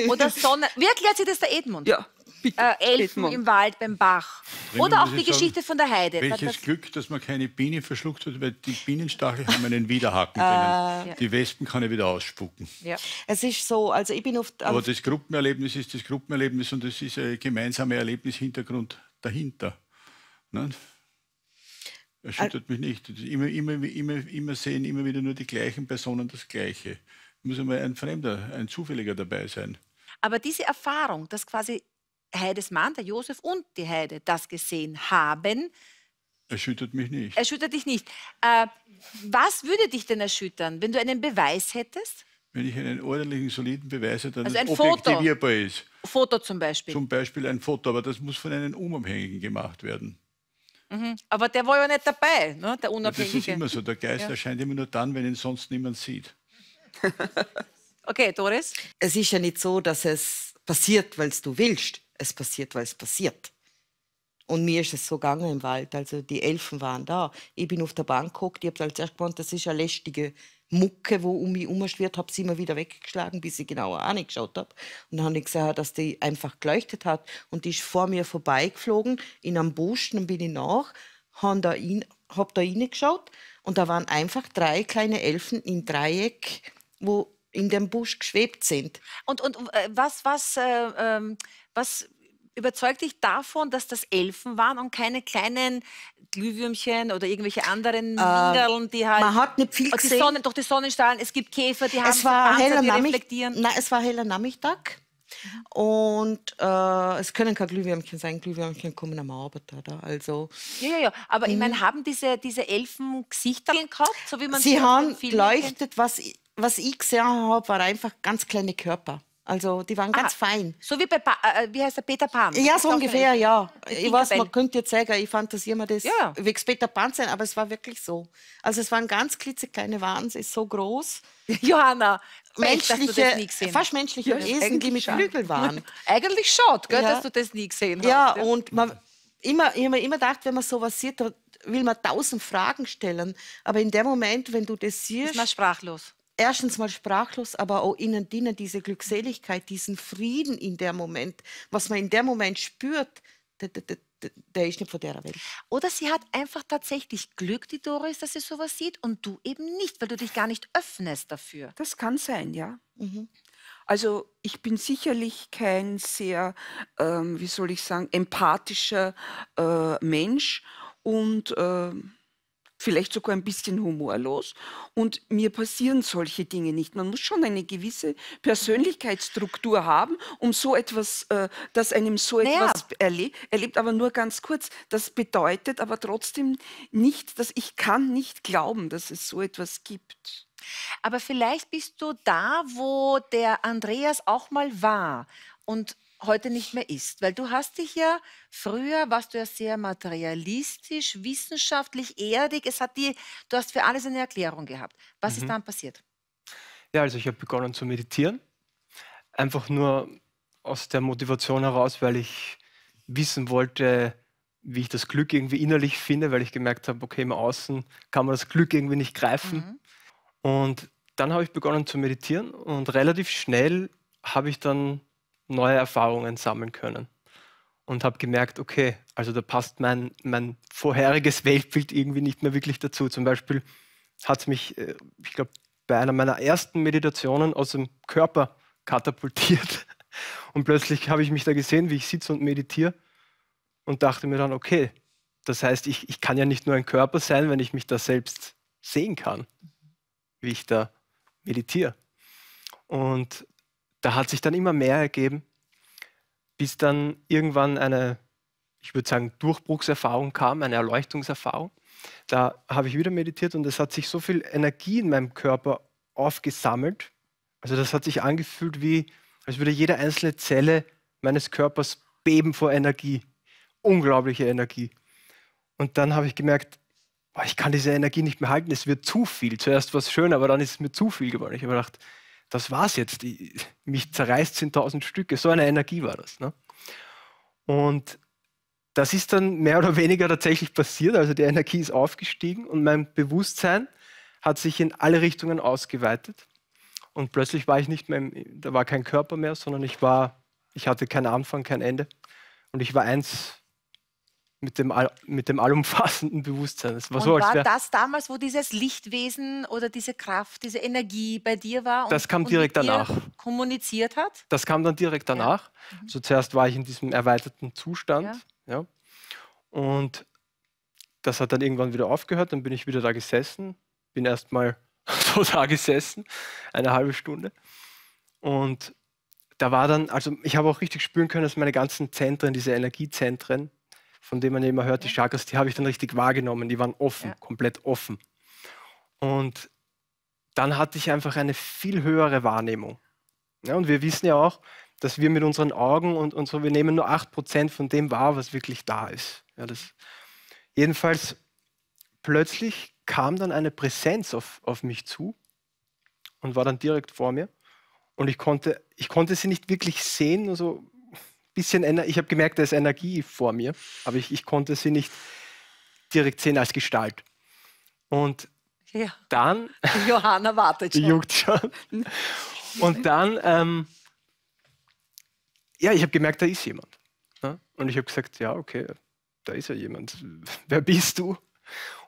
G: Oder Sonne. Wie erklärt sich das der Edmund? Ja. Bitte, äh, Elfen im Wald beim
A: Bach.
F: Oder auch die Geschichte sagen,
A: von der
B: Heide. Welches das
F: Glück, dass man keine Biene verschluckt hat, weil die Bienenstachel haben einen Widerhaken drinnen. Äh, die Wespen kann ich wieder ausspucken.
B: Ja. Es ist so, also ich bin oft... Aber das
F: Gruppenerlebnis ist das Gruppenerlebnis und es ist ein gemeinsamer Erlebnishintergrund dahinter. Ne? Erschüttert äh, mich nicht. Immer, immer, immer, immer sehen immer wieder nur die gleichen Personen das Gleiche. Muss immer ein Fremder, ein Zufälliger dabei sein.
A: Aber diese Erfahrung, dass quasi Heides Mann, der Josef und die Heide das gesehen haben.
F: Erschüttert mich nicht.
A: Erschüttert dich nicht. Äh, was würde dich denn erschüttern, wenn du einen Beweis hättest?
F: Wenn ich einen ordentlichen, soliden Beweis hätte, der also ein objektivierbar Foto. ist.
A: Foto zum Beispiel. Zum
F: Beispiel ein Foto, aber das muss von einem Unabhängigen gemacht werden.
A: Mhm. Aber der war ja nicht dabei, ne? der Unabhängige. Ja, das ist immer so. Der
F: Geist ja. erscheint immer nur dann, wenn ihn sonst niemand sieht.
A: okay, Doris?
B: Es ist ja nicht so, dass es passiert, weil es du willst. Es passiert, weil es passiert. Und mir ist es so gegangen im Wald. Also die Elfen waren da. Ich bin auf der Bank geguckt. Ich habe als erst gemeint, das ist eine lästige Mucke, wo um mich herumschwirrt. habe sie immer wieder weggeschlagen, bis ich genauer angeschaut habe. Und dann habe ich gesehen, dass die einfach geleuchtet hat. Und die ist vor mir vorbeigeflogen in einem Busch. Dann bin ich nach, habe da, in, hab da reingeschaut. Und da waren einfach drei kleine Elfen im Dreieck, wo in dem Busch geschwebt sind.
A: Und, und äh, was, was, äh, ähm, was überzeugt dich davon, dass das Elfen waren und keine kleinen Glühwürmchen oder irgendwelche anderen äh, Minderln, die halt... Man hat nicht viel gesehen. Die Sonne, durch die Sonnenstrahlen, es gibt Käfer, die haben es war heller die reflektieren. Nein, es war heller Nachmittag.
B: Mhm. Und äh, es können keine Glühwürmchen sein, Glühwürmchen kommen am Abend, oder? Also,
A: ja, ja, ja. Aber ich mhm. meine, haben diese, diese Elfen Gesichter gehabt, so wie man sie haben geleuchtet,
B: kennt? was was ich gesehen habe, war einfach ganz kleine Körper. Also die waren ah, ganz fein.
A: So wie bei, pa äh, äh, wie heißt der, Peter Pan? Ja, so ungefähr, ja. Ich weiß, man
B: könnte jetzt sagen, ich fantasiere mir das ja. wegs Peter Pan sein, aber es war wirklich so. Also es waren ganz klitzekleine Waren, ist so groß. Johanna, menschliche, fast menschliche ja, Wesen, die mit schon. Flügel waren. eigentlich schade, gell, ja. dass du
A: das nie gesehen
B: hast. Ja, und man, immer, ich habe mir immer gedacht, wenn man sowas sieht, will man tausend Fragen stellen. Aber in dem Moment, wenn du das siehst... Ist man
A: sprachlos
B: erstens mal sprachlos, aber auch innen drinnen diese Glückseligkeit, diesen Frieden in der Moment, was man in der Moment spürt, der, der, der ist nicht von der Welt.
A: Oder sie hat einfach tatsächlich Glück, die Doris, dass sie sowas sieht
G: und du eben nicht, weil du dich gar nicht öffnest dafür. Das kann sein, ja. Mhm. Also ich bin sicherlich kein sehr, ähm, wie soll ich sagen, empathischer äh, Mensch und... Ähm vielleicht sogar ein bisschen humorlos. Und mir passieren solche Dinge nicht. Man muss schon eine gewisse Persönlichkeitsstruktur haben, um so etwas, äh, dass einem so naja. etwas erle erlebt, aber nur ganz kurz. Das bedeutet aber trotzdem nicht, dass ich kann nicht glauben, dass es so etwas gibt.
A: Aber vielleicht bist du da, wo der Andreas auch mal war und heute nicht mehr ist. Weil du hast dich ja, früher warst du ja sehr materialistisch, wissenschaftlich, erdig. Es hat die, du hast für alles eine Erklärung gehabt. Was mhm. ist dann passiert?
E: Ja, also ich habe begonnen zu meditieren. Einfach nur aus der Motivation heraus, weil ich wissen wollte, wie ich das Glück irgendwie innerlich finde, weil ich gemerkt habe, okay, im Außen kann man das Glück irgendwie nicht greifen. Mhm. Und dann habe ich begonnen zu meditieren und relativ schnell habe ich dann neue Erfahrungen sammeln können. Und habe gemerkt, okay, also da passt mein, mein vorheriges Weltbild irgendwie nicht mehr wirklich dazu. Zum Beispiel hat es mich, äh, ich glaube, bei einer meiner ersten Meditationen aus dem Körper katapultiert. Und plötzlich habe ich mich da gesehen, wie ich sitze und meditiere und dachte mir dann, okay, das heißt, ich, ich kann ja nicht nur ein Körper sein, wenn ich mich da selbst sehen kann, wie ich da meditiere. Und da hat sich dann immer mehr ergeben, bis dann irgendwann eine, ich würde sagen, Durchbruchserfahrung kam, eine Erleuchtungserfahrung. Da habe ich wieder meditiert und es hat sich so viel Energie in meinem Körper aufgesammelt. Also das hat sich angefühlt wie, als würde jede einzelne Zelle meines Körpers beben vor Energie. Unglaubliche Energie. Und dann habe ich gemerkt, boah, ich kann diese Energie nicht mehr halten, es wird zu viel. Zuerst war es schön, aber dann ist es mir zu viel geworden. Ich habe gedacht, das war's jetzt. Ich, mich zerreißt in tausend Stücke. So eine Energie war das. Ne? Und das ist dann mehr oder weniger tatsächlich passiert. Also die Energie ist aufgestiegen und mein Bewusstsein hat sich in alle Richtungen ausgeweitet. Und plötzlich war ich nicht mehr, im, da war kein Körper mehr, sondern ich war, ich hatte keinen Anfang, kein Ende. Und ich war eins mit dem, all, mit dem allumfassenden Bewusstsein. Das war, und so, war das
A: damals, wo dieses Lichtwesen oder diese Kraft, diese Energie bei dir war? Das kam direkt und danach. Kommuniziert hat?
E: Das kam dann direkt danach. Ja. Mhm. Also zuerst war ich in diesem erweiterten Zustand. Ja. ja. Und das hat dann irgendwann wieder aufgehört. Dann bin ich wieder da gesessen. Bin erst mal so da gesessen, eine halbe Stunde. Und da war dann, also ich habe auch richtig spüren können, dass meine ganzen Zentren, diese Energiezentren, von dem man ja immer hört, die Chakras, die habe ich dann richtig wahrgenommen. Die waren offen, ja. komplett offen. Und dann hatte ich einfach eine viel höhere Wahrnehmung. Ja, und wir wissen ja auch, dass wir mit unseren Augen und, und so, wir nehmen nur 8% von dem wahr, was wirklich da ist. Ja, das, jedenfalls, plötzlich kam dann eine Präsenz auf, auf mich zu und war dann direkt vor mir. Und ich konnte, ich konnte sie nicht wirklich sehen, nur so bisschen, Ener ich habe gemerkt, da ist Energie vor mir, aber ich, ich konnte sie nicht direkt sehen als Gestalt. Und ja. dann.
A: Johanna wartet schon. Juckt
E: schon. Und dann, ähm, ja, ich habe gemerkt, da ist jemand. Ne? Und ich habe gesagt, ja, okay, da ist ja jemand. Wer bist du?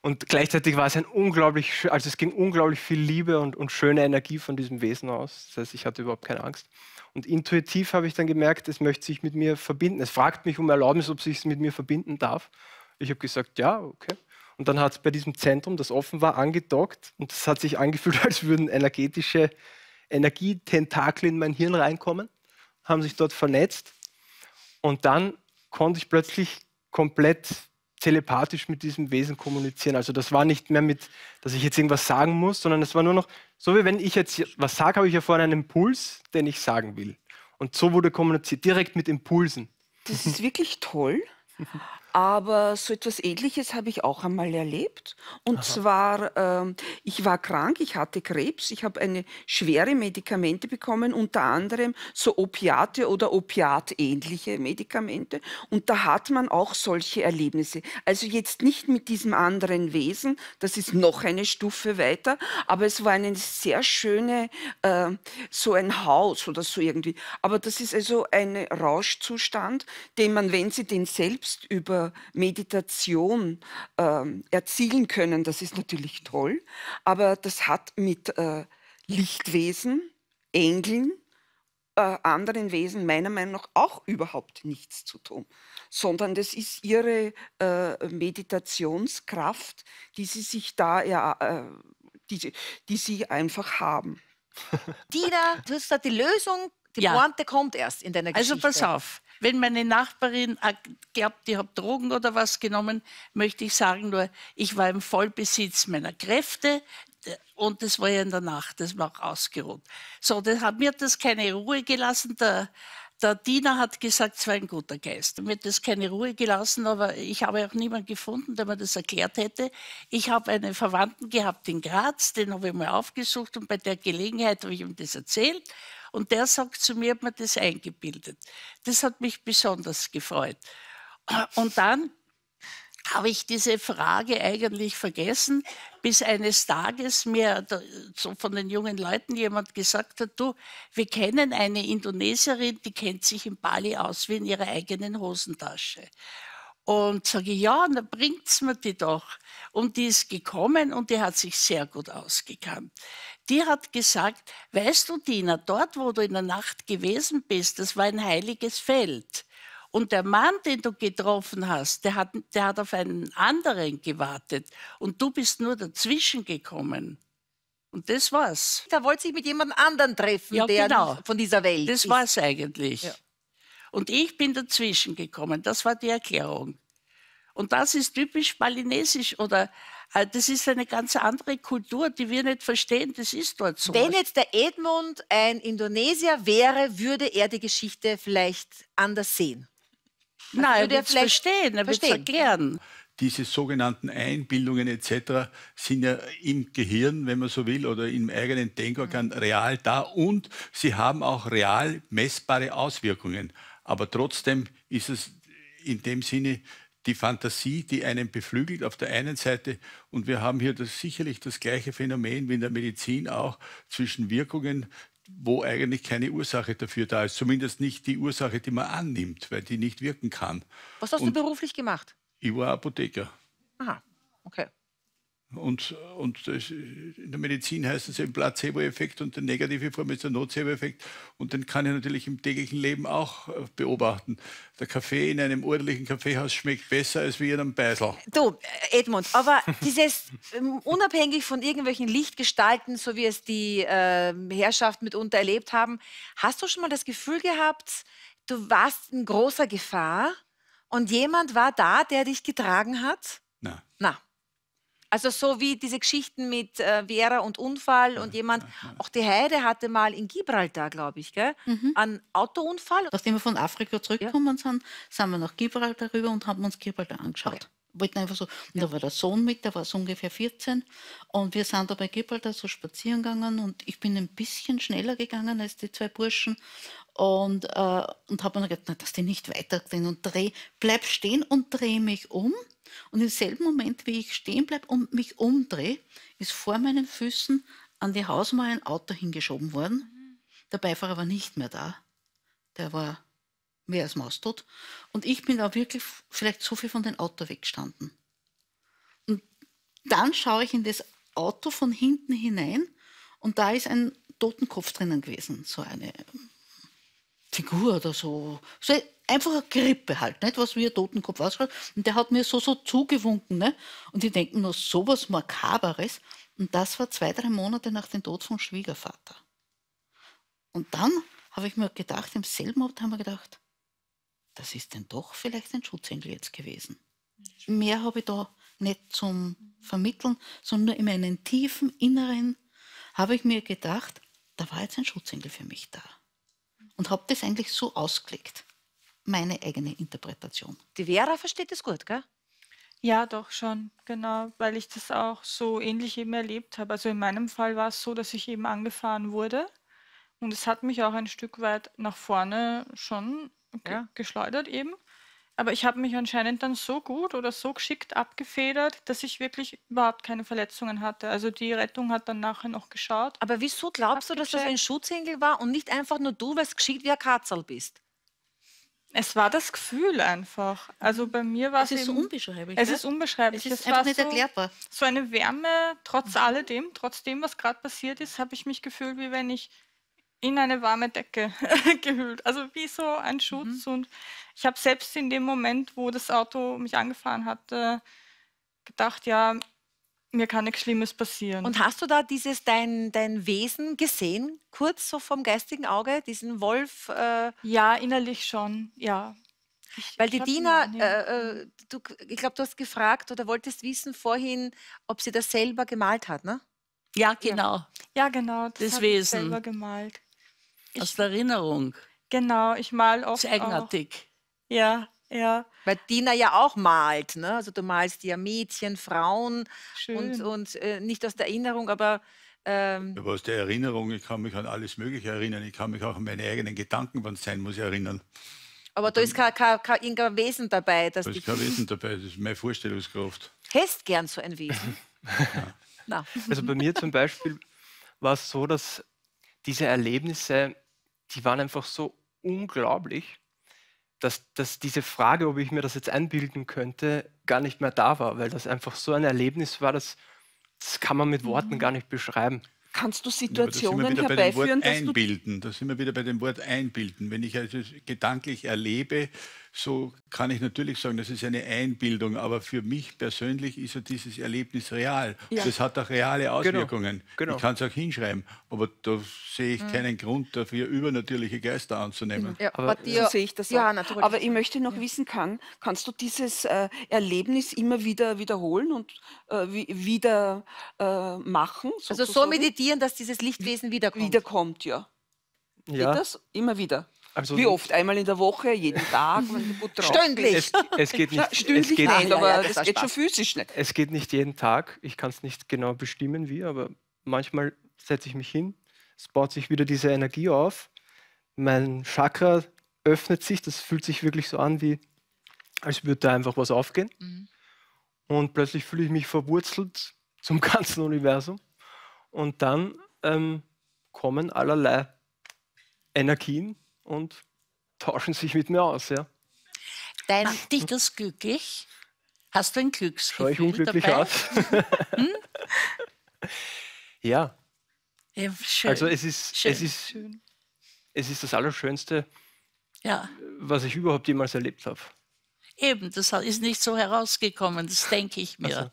E: Und gleichzeitig war es ein unglaublich, also es ging unglaublich viel Liebe und, und schöne Energie von diesem Wesen aus. Das heißt, ich hatte überhaupt keine Angst. Und intuitiv habe ich dann gemerkt, es möchte sich mit mir verbinden. Es fragt mich um Erlaubnis, ob es sich mit mir verbinden darf. Ich habe gesagt, ja, okay. Und dann hat es bei diesem Zentrum, das offen war, angedockt und es hat sich angefühlt, als würden energetische Energietentakel in mein Hirn reinkommen, haben sich dort vernetzt und dann konnte ich plötzlich komplett telepathisch mit diesem Wesen kommunizieren. Also das war nicht mehr mit, dass ich jetzt irgendwas sagen muss, sondern es war nur noch, so wie wenn ich jetzt was sage, habe ich ja vorhin einen Impuls, den ich sagen will. Und so wurde kommuniziert, direkt mit Impulsen. Das ist wirklich toll.
G: Aber so etwas Ähnliches habe ich auch einmal erlebt. Und Aha. zwar, ähm, ich war krank, ich hatte Krebs, ich habe eine schwere Medikamente bekommen, unter anderem so Opiate oder Opiat-ähnliche Medikamente. Und da hat man auch solche Erlebnisse. Also jetzt nicht mit diesem anderen Wesen, das ist noch eine Stufe weiter, aber es war eine sehr schöne, äh, so ein Haus oder so irgendwie. Aber das ist also ein Rauschzustand, den man, wenn sie den selbst über Meditation ähm, erzielen können, das ist natürlich toll, aber das hat mit äh, Lichtwesen, Engeln, äh, anderen Wesen meiner Meinung nach auch überhaupt nichts zu tun, sondern das ist ihre äh, Meditationskraft, die sie sich da, ja, äh, die, die sie einfach haben. Dina, du hast gesagt, die Lösung
D: die ja. Pointe kommt erst in deiner also, Geschichte. Also pass auf. Wenn meine Nachbarin äh, glaubt, ich habe Drogen oder was genommen, möchte ich sagen nur, ich war im Vollbesitz meiner Kräfte und das war ja in der Nacht, das war auch ausgeruht. So, das hat mir das keine Ruhe gelassen. Der, der Diener hat gesagt, es war ein guter Geist. Mir hat das keine Ruhe gelassen, aber ich habe auch niemanden gefunden, der mir das erklärt hätte. Ich habe einen Verwandten gehabt in Graz, den habe ich mal aufgesucht und bei der Gelegenheit habe ich ihm das erzählt. Und der sagt zu mir, hat mir das eingebildet. Das hat mich besonders gefreut. Und dann habe ich diese Frage eigentlich vergessen, bis eines Tages mir so von den jungen Leuten jemand gesagt hat, du, wir kennen eine Indonesierin, die kennt sich in Bali aus wie in ihrer eigenen Hosentasche. Und sage, ja, dann bringt's mir die doch. Und die ist gekommen und die hat sich sehr gut ausgekannt die hat gesagt, weißt du, Dina, dort, wo du in der Nacht gewesen bist, das war ein heiliges Feld. Und der Mann, den du getroffen hast, der hat, der hat auf einen anderen gewartet. Und du bist nur dazwischen gekommen. Und das war's. Da wollte sich mit jemand anderen treffen, ja, der genau. von dieser Welt. Das ist. war's eigentlich. Ja. Und ich bin dazwischen gekommen. Das war die Erklärung. Und das ist typisch malinesisch oder also das ist eine ganz andere Kultur, die wir nicht verstehen. Das ist dort so. Wenn jetzt
A: der Edmund ein Indonesier wäre, würde er die Geschichte vielleicht anders sehen. Nein, würde er würde verstehen, er
F: würde es erklären diese sogenannten Einbildungen etc. sind ja im Gehirn, wenn man so will, oder im eigenen Denkorgan real da und sie haben auch real messbare Auswirkungen. Aber trotzdem ist es in dem Sinne die Fantasie, die einen beflügelt auf der einen Seite. Und wir haben hier das, sicherlich das gleiche Phänomen wie in der Medizin auch zwischen Wirkungen, wo eigentlich keine Ursache dafür da ist. Zumindest nicht die Ursache, die man annimmt, weil die nicht wirken kann.
A: Was hast Und du beruflich gemacht?
F: Ich war Apotheker.
A: Aha, okay.
F: Und, und in der Medizin heißt es eben Placebo-Effekt und der negative Form ist der Nocebo-Effekt. Und den kann ich natürlich im täglichen Leben auch äh, beobachten. Der Kaffee in einem ordentlichen Kaffeehaus schmeckt besser als wie in einem Beisel.
A: Du, Edmund, aber dieses ähm, unabhängig von irgendwelchen Lichtgestalten, so wie es die äh, Herrschaft mitunter erlebt haben, hast du schon mal das Gefühl gehabt, du warst in großer Gefahr und jemand war da, der dich getragen hat? Nein. Nein. Also so wie diese Geschichten mit äh, Vera und Unfall und jemand, auch die Heide hatte mal
H: in Gibraltar, glaube ich, gell, mhm. einen Autounfall. Nachdem wir von Afrika zurückgekommen ja. sind, sind wir nach Gibraltar rüber und haben uns Gibraltar angeschaut. Okay wollten einfach so. Und ja. da war der Sohn mit, der war so ungefähr 14. Und wir sind da bei Gibraltar so spazieren gegangen und ich bin ein bisschen schneller gegangen als die zwei Burschen und, äh, und habe mir gedacht, na, dass die nicht weitergehen und dreh, bleib stehen und drehe mich um. Und im selben Moment, wie ich stehen bleibe und mich umdrehe, ist vor meinen Füßen an die Hausmauer ein Auto hingeschoben worden. Mhm. Der Beifahrer war nicht mehr da. Der war wer es maustert. Und ich bin auch wirklich vielleicht so viel von dem Auto weggestanden. Und dann schaue ich in das Auto von hinten hinein und da ist ein Totenkopf drinnen gewesen, so eine ähm, Figur oder so. so einfach eine Grippe halt, nicht? was wie ein Totenkopf ausschaut. Und der hat mir so, so zugewunken. Ne? Und die denken nur was Makaberes. Und das war zwei, drei Monate nach dem Tod vom Schwiegervater. Und dann habe ich mir gedacht, im selben Ort haben wir gedacht, das ist denn doch vielleicht ein Schutzengel jetzt gewesen. Mehr habe ich da nicht zum Vermitteln, sondern in meinem tiefen Inneren habe ich mir gedacht, da war jetzt ein Schutzengel für mich da. Und habe das eigentlich so ausgelegt. Meine eigene Interpretation. Die Vera versteht das gut, gell?
C: Ja, doch schon, genau, weil ich das auch so ähnlich eben erlebt habe. Also in meinem Fall war es so, dass ich eben angefahren wurde und es hat mich auch ein Stück weit nach vorne schon ja. Geschleudert eben. Aber ich habe mich anscheinend dann so gut oder so geschickt abgefedert, dass ich wirklich überhaupt keine Verletzungen hatte. Also die Rettung hat dann nachher noch geschaut. Aber wieso glaubst du, dass das ein Schutzengel war und nicht einfach nur du, weil es geschickt wie ein Katzel bist? Es war das Gefühl einfach. Also mhm. bei mir war es. Es ist eben, so unbeschreiblich. Es ja? ist unbeschreiblich. Es ist einfach nicht so, erklärbar. So eine Wärme, trotz mhm. alledem, trotz dem, was gerade passiert ist, habe ich mich gefühlt, wie wenn ich in eine warme Decke gehüllt. Also wie so ein Schutz. Mhm. Und ich habe selbst in dem Moment, wo das Auto mich angefahren hat, äh, gedacht, ja, mir kann nichts Schlimmes passieren. Und
A: hast du da dieses dein, dein Wesen gesehen, kurz so vom geistigen Auge, diesen Wolf?
C: Äh ja, innerlich schon, ja.
A: Ich, Weil die Dina, äh, äh du, ich glaube, du hast gefragt oder wolltest wissen vorhin, ob sie das selber gemalt hat, ne?
D: Ja, genau. Ja,
C: ja genau. Das, das Wesen. selber gemalt.
D: Ich, aus der Erinnerung. Genau, ich mal oft. Das ist eigenartig. Auch. Ja, ja. Weil Dina ja auch
A: malt, ne? Also du malst ja Mädchen, Frauen Schön. und, und äh, nicht aus der Erinnerung, aber ähm,
F: aber aus der Erinnerung, ich kann mich an alles Mögliche erinnern. Ich kann mich auch an meine eigenen Gedanken, wann es sein muss, erinnern.
A: Aber da ist kein, kein, kein, kein Wesen dabei. da ist kein Wesen
E: dabei, das ist meine Vorstellungskraft.
A: Hättest gern so ein Wesen? ja.
E: Also bei mir zum Beispiel war es so, dass diese Erlebnisse die waren einfach so unglaublich, dass, dass diese Frage, ob ich mir das jetzt einbilden könnte, gar nicht mehr da war, weil das einfach so ein Erlebnis war, das, das kann man mit Worten mhm. gar nicht beschreiben.
G: Kannst du Situationen ja, herbeiführen, bei dem
E: einbilden, du... Da sind wir wieder bei dem Wort
F: einbilden. Wenn ich also gedanklich erlebe, so kann ich natürlich sagen, das ist eine Einbildung, aber für mich persönlich ist ja dieses Erlebnis real. Ja. Das hat auch reale genau. Auswirkungen. Genau. Genau. Ich kann es auch hinschreiben, aber da sehe ich mhm. keinen Grund dafür, übernatürliche Geister anzunehmen. Ja, aber dir, so sehe
G: ich das ja, natürlich. Aber ich möchte noch ja. wissen, kann, kannst du dieses äh, Erlebnis immer wieder wiederholen und äh, wieder äh, machen? Sozusagen? Also so meditieren, dass dieses Lichtwesen wiederkommt. Wiederkommt, ja. Ja. Geht das immer wieder? Also Wie oft? Einmal in der Woche, jeden Tag, Stündlich. Es, Stündlich nein, aber das, geht schon physisch nicht.
E: Es geht nicht jeden Tag. Ich kann es nicht genau bestimmen, wie, aber manchmal setze ich mich hin, es baut sich wieder diese Energie auf, mein Chakra öffnet sich, das fühlt sich wirklich so an, wie als würde da einfach was aufgehen. Mhm. Und plötzlich fühle ich mich verwurzelt zum ganzen Universum. Und dann ähm, kommen allerlei Energien, und tauschen sich mit mir aus. Ja.
D: Dein, macht dich das glücklich? Hast du ein Glücksgefühl Schau ich unglücklich dabei? aus? hm? Ja. ja also es ist, schön. es ist,
E: es ist das Allerschönste, ja. was ich überhaupt jemals erlebt habe.
D: Eben, das ist nicht so herausgekommen, das denke ich mir. Also.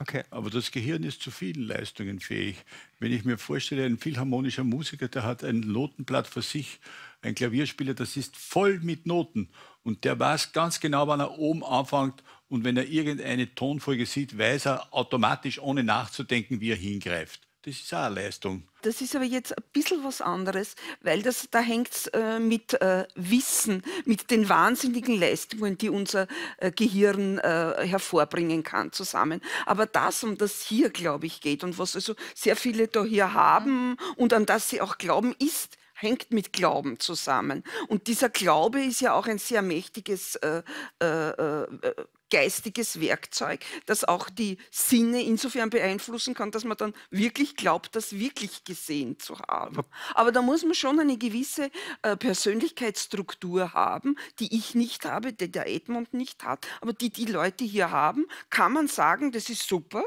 F: Okay. Aber das Gehirn ist zu vielen Leistungen fähig. Wenn ich mir vorstelle, ein philharmonischer Musiker, der hat ein Notenblatt für sich, ein Klavierspieler, das ist voll mit Noten. Und der weiß ganz genau, wann er oben anfängt. Und wenn er irgendeine Tonfolge sieht, weiß er automatisch, ohne nachzudenken, wie er hingreift. Das ist auch eine Leistung.
G: Das ist aber jetzt ein bisschen was anderes, weil das, da hängt es äh, mit äh, Wissen, mit den wahnsinnigen Leistungen, die unser äh, Gehirn äh, hervorbringen kann, zusammen. Aber das, um das hier, glaube ich, geht und was also sehr viele da hier haben und an das sie auch glauben, ist hängt mit Glauben zusammen. Und dieser Glaube ist ja auch ein sehr mächtiges äh, äh, äh geistiges Werkzeug, das auch die Sinne insofern beeinflussen kann, dass man dann wirklich glaubt, das wirklich gesehen zu haben. Aber da muss man schon eine gewisse äh, Persönlichkeitsstruktur haben, die ich nicht habe, die der Edmund nicht hat, aber die die Leute hier haben. Kann man sagen, das ist super.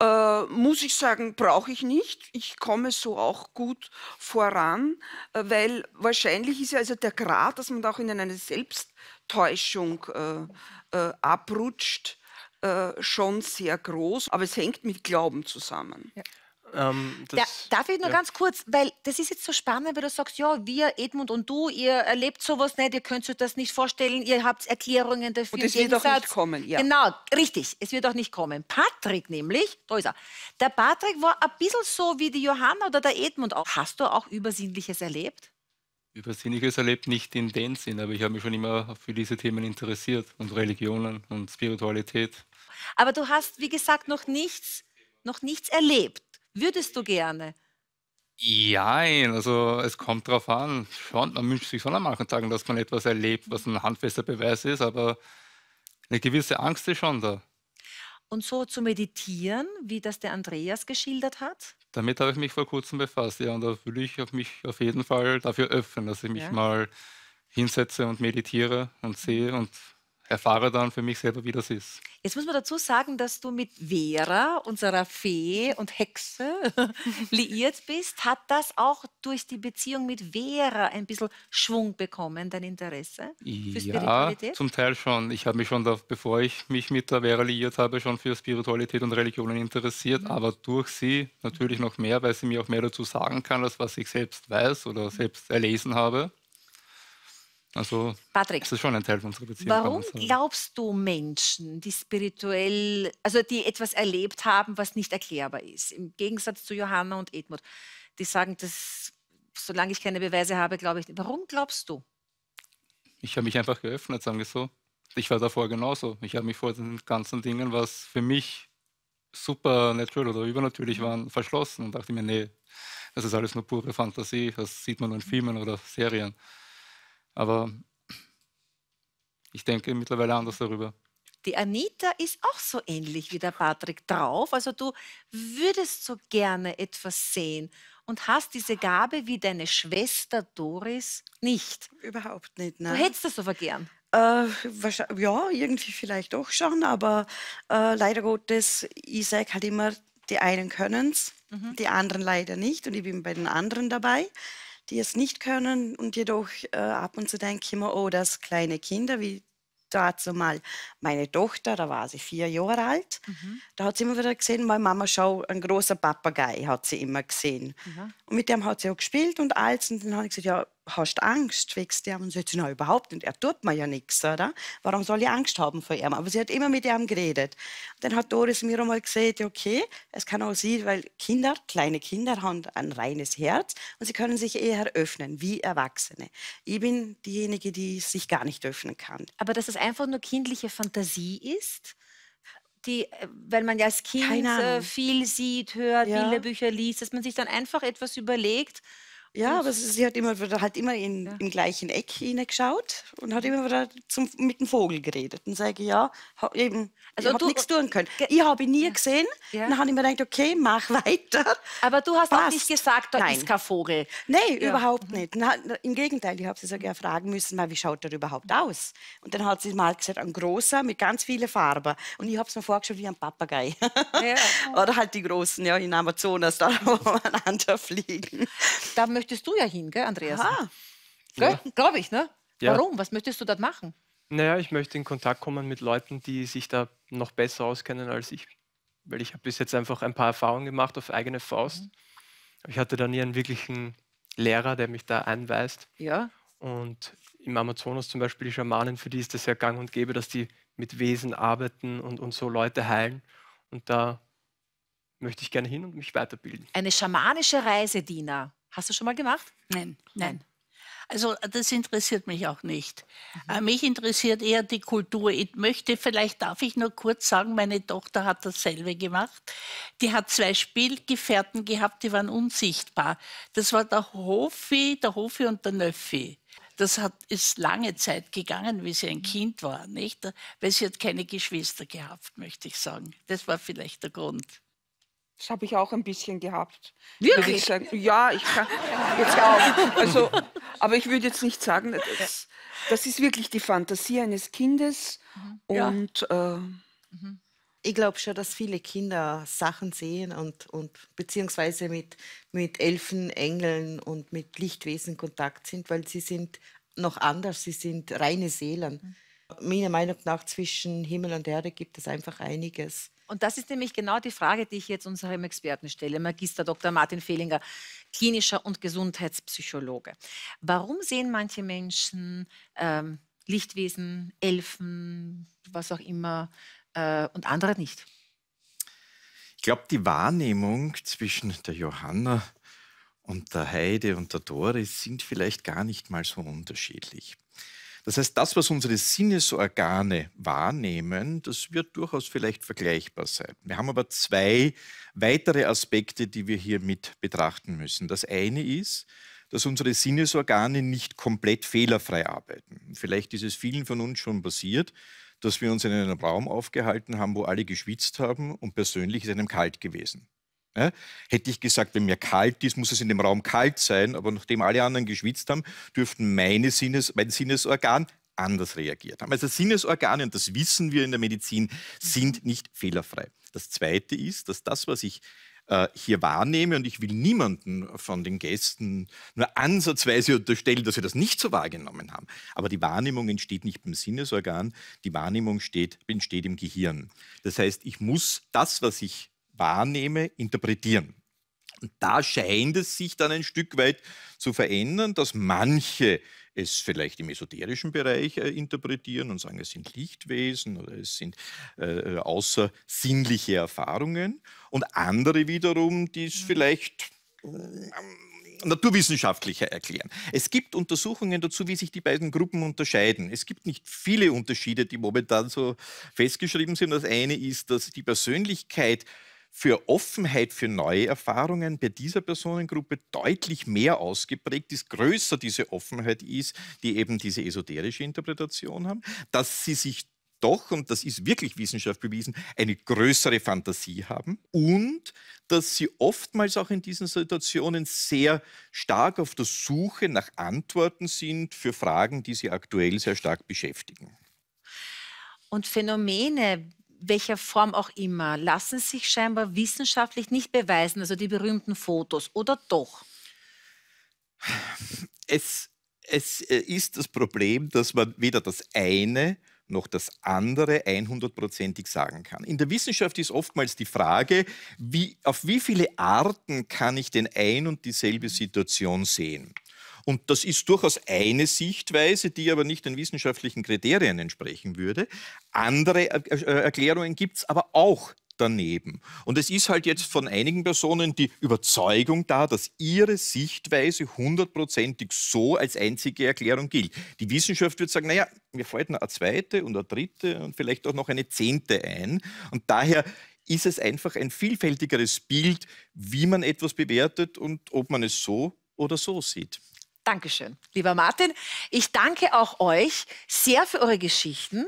G: Äh, muss ich sagen, brauche ich nicht. Ich komme so auch gut voran, äh, weil wahrscheinlich ist ja also der Grad, dass man da auch in eine Selbsttäuschung äh, äh, abrutscht, äh, schon sehr groß. Aber es hängt mit Glauben zusammen. Ja.
E: Ähm, das,
A: da, darf ich nur ja. ganz kurz, weil das ist jetzt so spannend, weil du sagst, ja, wir, Edmund und du, ihr erlebt sowas nicht, ihr könnt euch das nicht vorstellen, ihr habt Erklärungen dafür. Und es wird auch nicht kommen, ja. Genau, richtig, es wird auch nicht kommen. Patrick nämlich, da ist er, der Patrick war ein bisschen so wie die Johanna oder der Edmund auch. Hast du auch Übersinnliches erlebt?
J: Übersinniges erlebt, nicht in dem Sinn, aber ich habe mich schon immer für diese Themen interessiert und Religionen und Spiritualität.
A: Aber du hast, wie gesagt, noch nichts, noch nichts erlebt. Würdest du gerne?
J: Nein, also es kommt darauf an. Schon, man wünscht sich schon an manchen Tagen, dass man etwas erlebt, was ein handfester Beweis ist, aber eine gewisse Angst ist schon da.
A: Und so zu meditieren, wie das der Andreas geschildert hat?
J: Damit habe ich mich vor kurzem befasst, ja, und da würde ich mich auf jeden Fall dafür öffnen, dass ich mich ja. mal hinsetze und meditiere und sehe und erfahre dann für mich selber, wie das ist.
A: Jetzt muss man dazu sagen, dass du mit Vera, unserer Fee und Hexe, liiert bist. Hat das auch durch die Beziehung mit Vera ein bisschen Schwung bekommen, dein Interesse
J: für Spiritualität? Ja, zum Teil schon. Ich habe mich schon, da, bevor ich mich mit der Vera liiert habe, schon für Spiritualität und Religionen interessiert, mhm. aber durch sie natürlich noch mehr, weil sie mir auch mehr dazu sagen kann, als was ich selbst weiß oder selbst erlesen habe. Also, Patrick, das ist schon ein Teil unserer Beziehung. Warum glaubst
A: du Menschen, die spirituell, also die etwas erlebt haben, was nicht erklärbar ist, im Gegensatz zu Johanna und Edmund, die sagen, dass, solange ich keine Beweise habe, glaube ich nicht. Warum glaubst du?
J: Ich habe mich einfach geöffnet, sagen wir so. Ich war davor genauso. Ich habe mich vor den ganzen Dingen, was für mich supernatural oder übernatürlich mhm. waren, verschlossen und dachte mir, nee, das ist alles nur pure Fantasie, das sieht man nur in Filmen oder Serien. Aber ich denke mittlerweile anders darüber.
A: Die Anita ist auch so ähnlich wie der Patrick drauf. Also du würdest so gerne etwas sehen und hast diese Gabe wie deine Schwester Doris
K: nicht. Überhaupt nicht, nein. Du hättest das aber gern. Äh, ja, irgendwie vielleicht doch schon, aber äh, leider Gottes, ich sage halt immer, die einen können es, mhm. die anderen leider nicht und ich bin bei den anderen dabei die es nicht können und jedoch äh, ab und zu denke ich immer, oh, das kleine Kinder, wie dazu mal meine Tochter, da war sie vier Jahre alt, mhm. da hat sie immer wieder gesehen, meine Mama schau, ein großer Papagei hat sie immer gesehen. Mhm. Und mit dem hat sie auch gespielt und als, und dann habe ich gesagt, ja, hast du Angst wegen dem? Und sie hat gesagt, überhaupt nicht, er tut mir ja nichts, oder? Warum soll ich Angst haben vor ihm? Aber sie hat immer mit ihm geredet. Und dann hat Doris mir einmal gesagt, okay, es kann auch sein, weil Kinder, kleine Kinder haben ein reines Herz und sie können sich eher öffnen, wie Erwachsene. Ich bin diejenige, die sich gar nicht öffnen kann.
A: Aber dass es einfach nur kindliche Fantasie ist? die, weil man ja als Kind äh, viel sieht, hört, ja. Bilderbücher
K: liest, dass man sich dann
A: einfach etwas
K: überlegt, ja, aber sie hat immer wieder, halt immer in, ja. im gleichen Eck hineingeschaut und hat immer wieder zum, mit dem Vogel geredet und sage ja, ha, eben, also ich habe nichts tun können. Ich habe ihn nie ja. gesehen. Ja. Dann habe ich mir gedacht, okay, mach weiter. Aber du hast Passt. auch nicht gesagt, da Nein. ist kein Vogel. Nein, überhaupt mhm. nicht. Na, Im Gegenteil, ich habe sie sogar fragen müssen, mal, wie schaut er überhaupt aus? Und dann hat sie mal gesagt, ein großer mit ganz vielen Farben. Und ich habe es mir vorgestellt wie ein Papagei. Oder halt die großen, ja, in Amazonas, da wo man fliegen.
A: Da möchtest du ja hin, gell, Andreas? Ja. Glaube ich, ne? Ja. Warum? Was möchtest du dort machen?
E: Naja, ich möchte in Kontakt kommen mit Leuten, die sich da noch besser auskennen als ich. Weil ich habe bis jetzt einfach ein paar Erfahrungen gemacht auf eigene Faust. Mhm. Ich hatte da nie einen wirklichen Lehrer, der mich da einweist. Ja. Und im Amazonas zum Beispiel die Schamanen, für die ist das ja gang und gäbe, dass die mit Wesen arbeiten und, und so Leute heilen. Und da möchte ich gerne hin und mich weiterbilden.
D: Eine schamanische Reisediener. Hast du schon mal gemacht? Nein, nein. Also das interessiert mich auch nicht. Mhm. Äh, mich interessiert eher die Kultur. Ich möchte, vielleicht darf ich nur kurz sagen, meine Tochter hat dasselbe gemacht. Die hat zwei Spielgefährten gehabt, die waren unsichtbar. Das war der Hofi, der Hofi und der Nöffi. Das hat, ist lange Zeit gegangen, wie sie ein mhm. Kind war, nicht? Weil sie hat keine Geschwister gehabt, möchte ich sagen. Das war vielleicht der Grund. Das habe ich auch ein bisschen
G: gehabt. Wirklich? Ich sagen, ja, ich kann jetzt auch. Also, aber ich würde jetzt nicht sagen, das, das, ist wirklich die Fantasie eines Kindes. Mhm. Ja. Und äh,
B: mhm. ich glaube schon, dass viele Kinder Sachen sehen und, und beziehungsweise mit, mit Elfen, Engeln und mit Lichtwesen Kontakt sind, weil sie sind noch anders, sie sind reine Seelen. Mhm. Meiner Meinung nach zwischen Himmel und Erde
A: gibt es einfach einiges und das ist nämlich genau die Frage, die ich jetzt unserem Experten stelle, Magister Dr. Martin Fehlinger, klinischer und Gesundheitspsychologe. Warum sehen manche Menschen ähm, Lichtwesen, Elfen, was auch immer äh, und andere nicht?
L: Ich glaube, die Wahrnehmung zwischen der Johanna und der Heide und der Doris sind vielleicht gar nicht mal so unterschiedlich. Das heißt, das, was unsere Sinnesorgane wahrnehmen, das wird durchaus vielleicht vergleichbar sein. Wir haben aber zwei weitere Aspekte, die wir hier mit betrachten müssen. Das eine ist, dass unsere Sinnesorgane nicht komplett fehlerfrei arbeiten. Vielleicht ist es vielen von uns schon passiert, dass wir uns in einem Raum aufgehalten haben, wo alle geschwitzt haben und persönlich ist einem kalt gewesen. Ja, hätte ich gesagt, wenn mir kalt ist, muss es in dem Raum kalt sein, aber nachdem alle anderen geschwitzt haben, dürften meine Sinnes, mein Sinnesorgan anders reagiert haben. Also Sinnesorgane, und das wissen wir in der Medizin, sind mhm. nicht fehlerfrei. Das Zweite ist, dass das, was ich äh, hier wahrnehme, und ich will niemanden von den Gästen nur ansatzweise unterstellen, dass sie das nicht so wahrgenommen haben. Aber die Wahrnehmung entsteht nicht beim Sinnesorgan, die Wahrnehmung steht, entsteht im Gehirn. Das heißt, ich muss das, was ich wahrnehme, interpretieren. Und da scheint es sich dann ein Stück weit zu verändern, dass manche es vielleicht im esoterischen Bereich äh, interpretieren und sagen, es sind Lichtwesen oder es sind äh, äh außersinnliche Erfahrungen. Und andere wiederum, die es vielleicht äh, naturwissenschaftlicher erklären. Es gibt Untersuchungen dazu, wie sich die beiden Gruppen unterscheiden. Es gibt nicht viele Unterschiede, die momentan so festgeschrieben sind. Das eine ist, dass die Persönlichkeit für Offenheit für neue Erfahrungen bei dieser Personengruppe deutlich mehr ausgeprägt ist, größer diese Offenheit ist, die eben diese esoterische Interpretation haben, dass sie sich doch, und das ist wirklich Wissenschaft bewiesen, eine größere Fantasie haben und dass sie oftmals auch in diesen Situationen sehr stark auf der Suche nach Antworten sind für Fragen, die sie aktuell sehr stark beschäftigen.
A: Und Phänomene welcher Form auch immer, lassen sich scheinbar wissenschaftlich nicht beweisen, also die berühmten Fotos, oder doch?
E: Es, es äh,
L: ist das Problem, dass man weder das eine noch das andere 100%ig sagen kann. In der Wissenschaft ist oftmals die Frage, wie, auf wie viele Arten kann ich denn ein und dieselbe Situation sehen? Und das ist durchaus eine Sichtweise, die aber nicht den wissenschaftlichen Kriterien entsprechen würde. Andere Erklärungen gibt es aber auch daneben. Und es ist halt jetzt von einigen Personen die Überzeugung da, dass ihre Sichtweise hundertprozentig so als einzige Erklärung gilt. Die Wissenschaft wird sagen, naja, mir fällt eine zweite und eine dritte und vielleicht auch noch eine zehnte ein. Und daher ist es einfach ein vielfältigeres Bild, wie man etwas bewertet und ob man es so oder so sieht.
A: Dankeschön, lieber Martin. Ich danke auch euch sehr für eure Geschichten.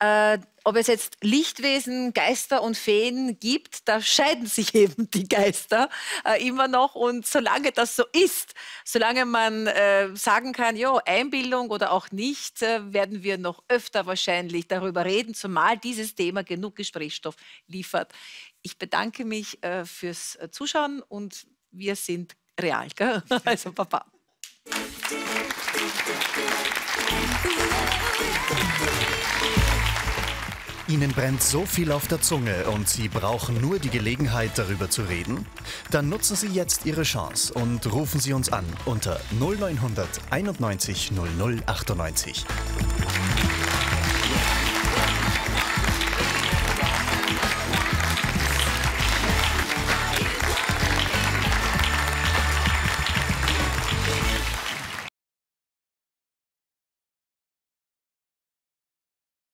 A: Äh, ob es jetzt Lichtwesen, Geister und Feen gibt, da scheiden sich eben die Geister äh, immer noch. Und solange das so ist, solange man äh, sagen kann, ja, Einbildung oder auch nicht, äh, werden wir noch öfter wahrscheinlich darüber reden, zumal dieses Thema genug Gesprächsstoff liefert. Ich bedanke mich äh, fürs Zuschauen und wir sind real. Gell? Also Papa.
F: Ihnen brennt so viel auf der Zunge und Sie brauchen nur die Gelegenheit, darüber zu reden? Dann nutzen Sie jetzt Ihre Chance und rufen Sie uns an unter 0900 91
E: 00 98.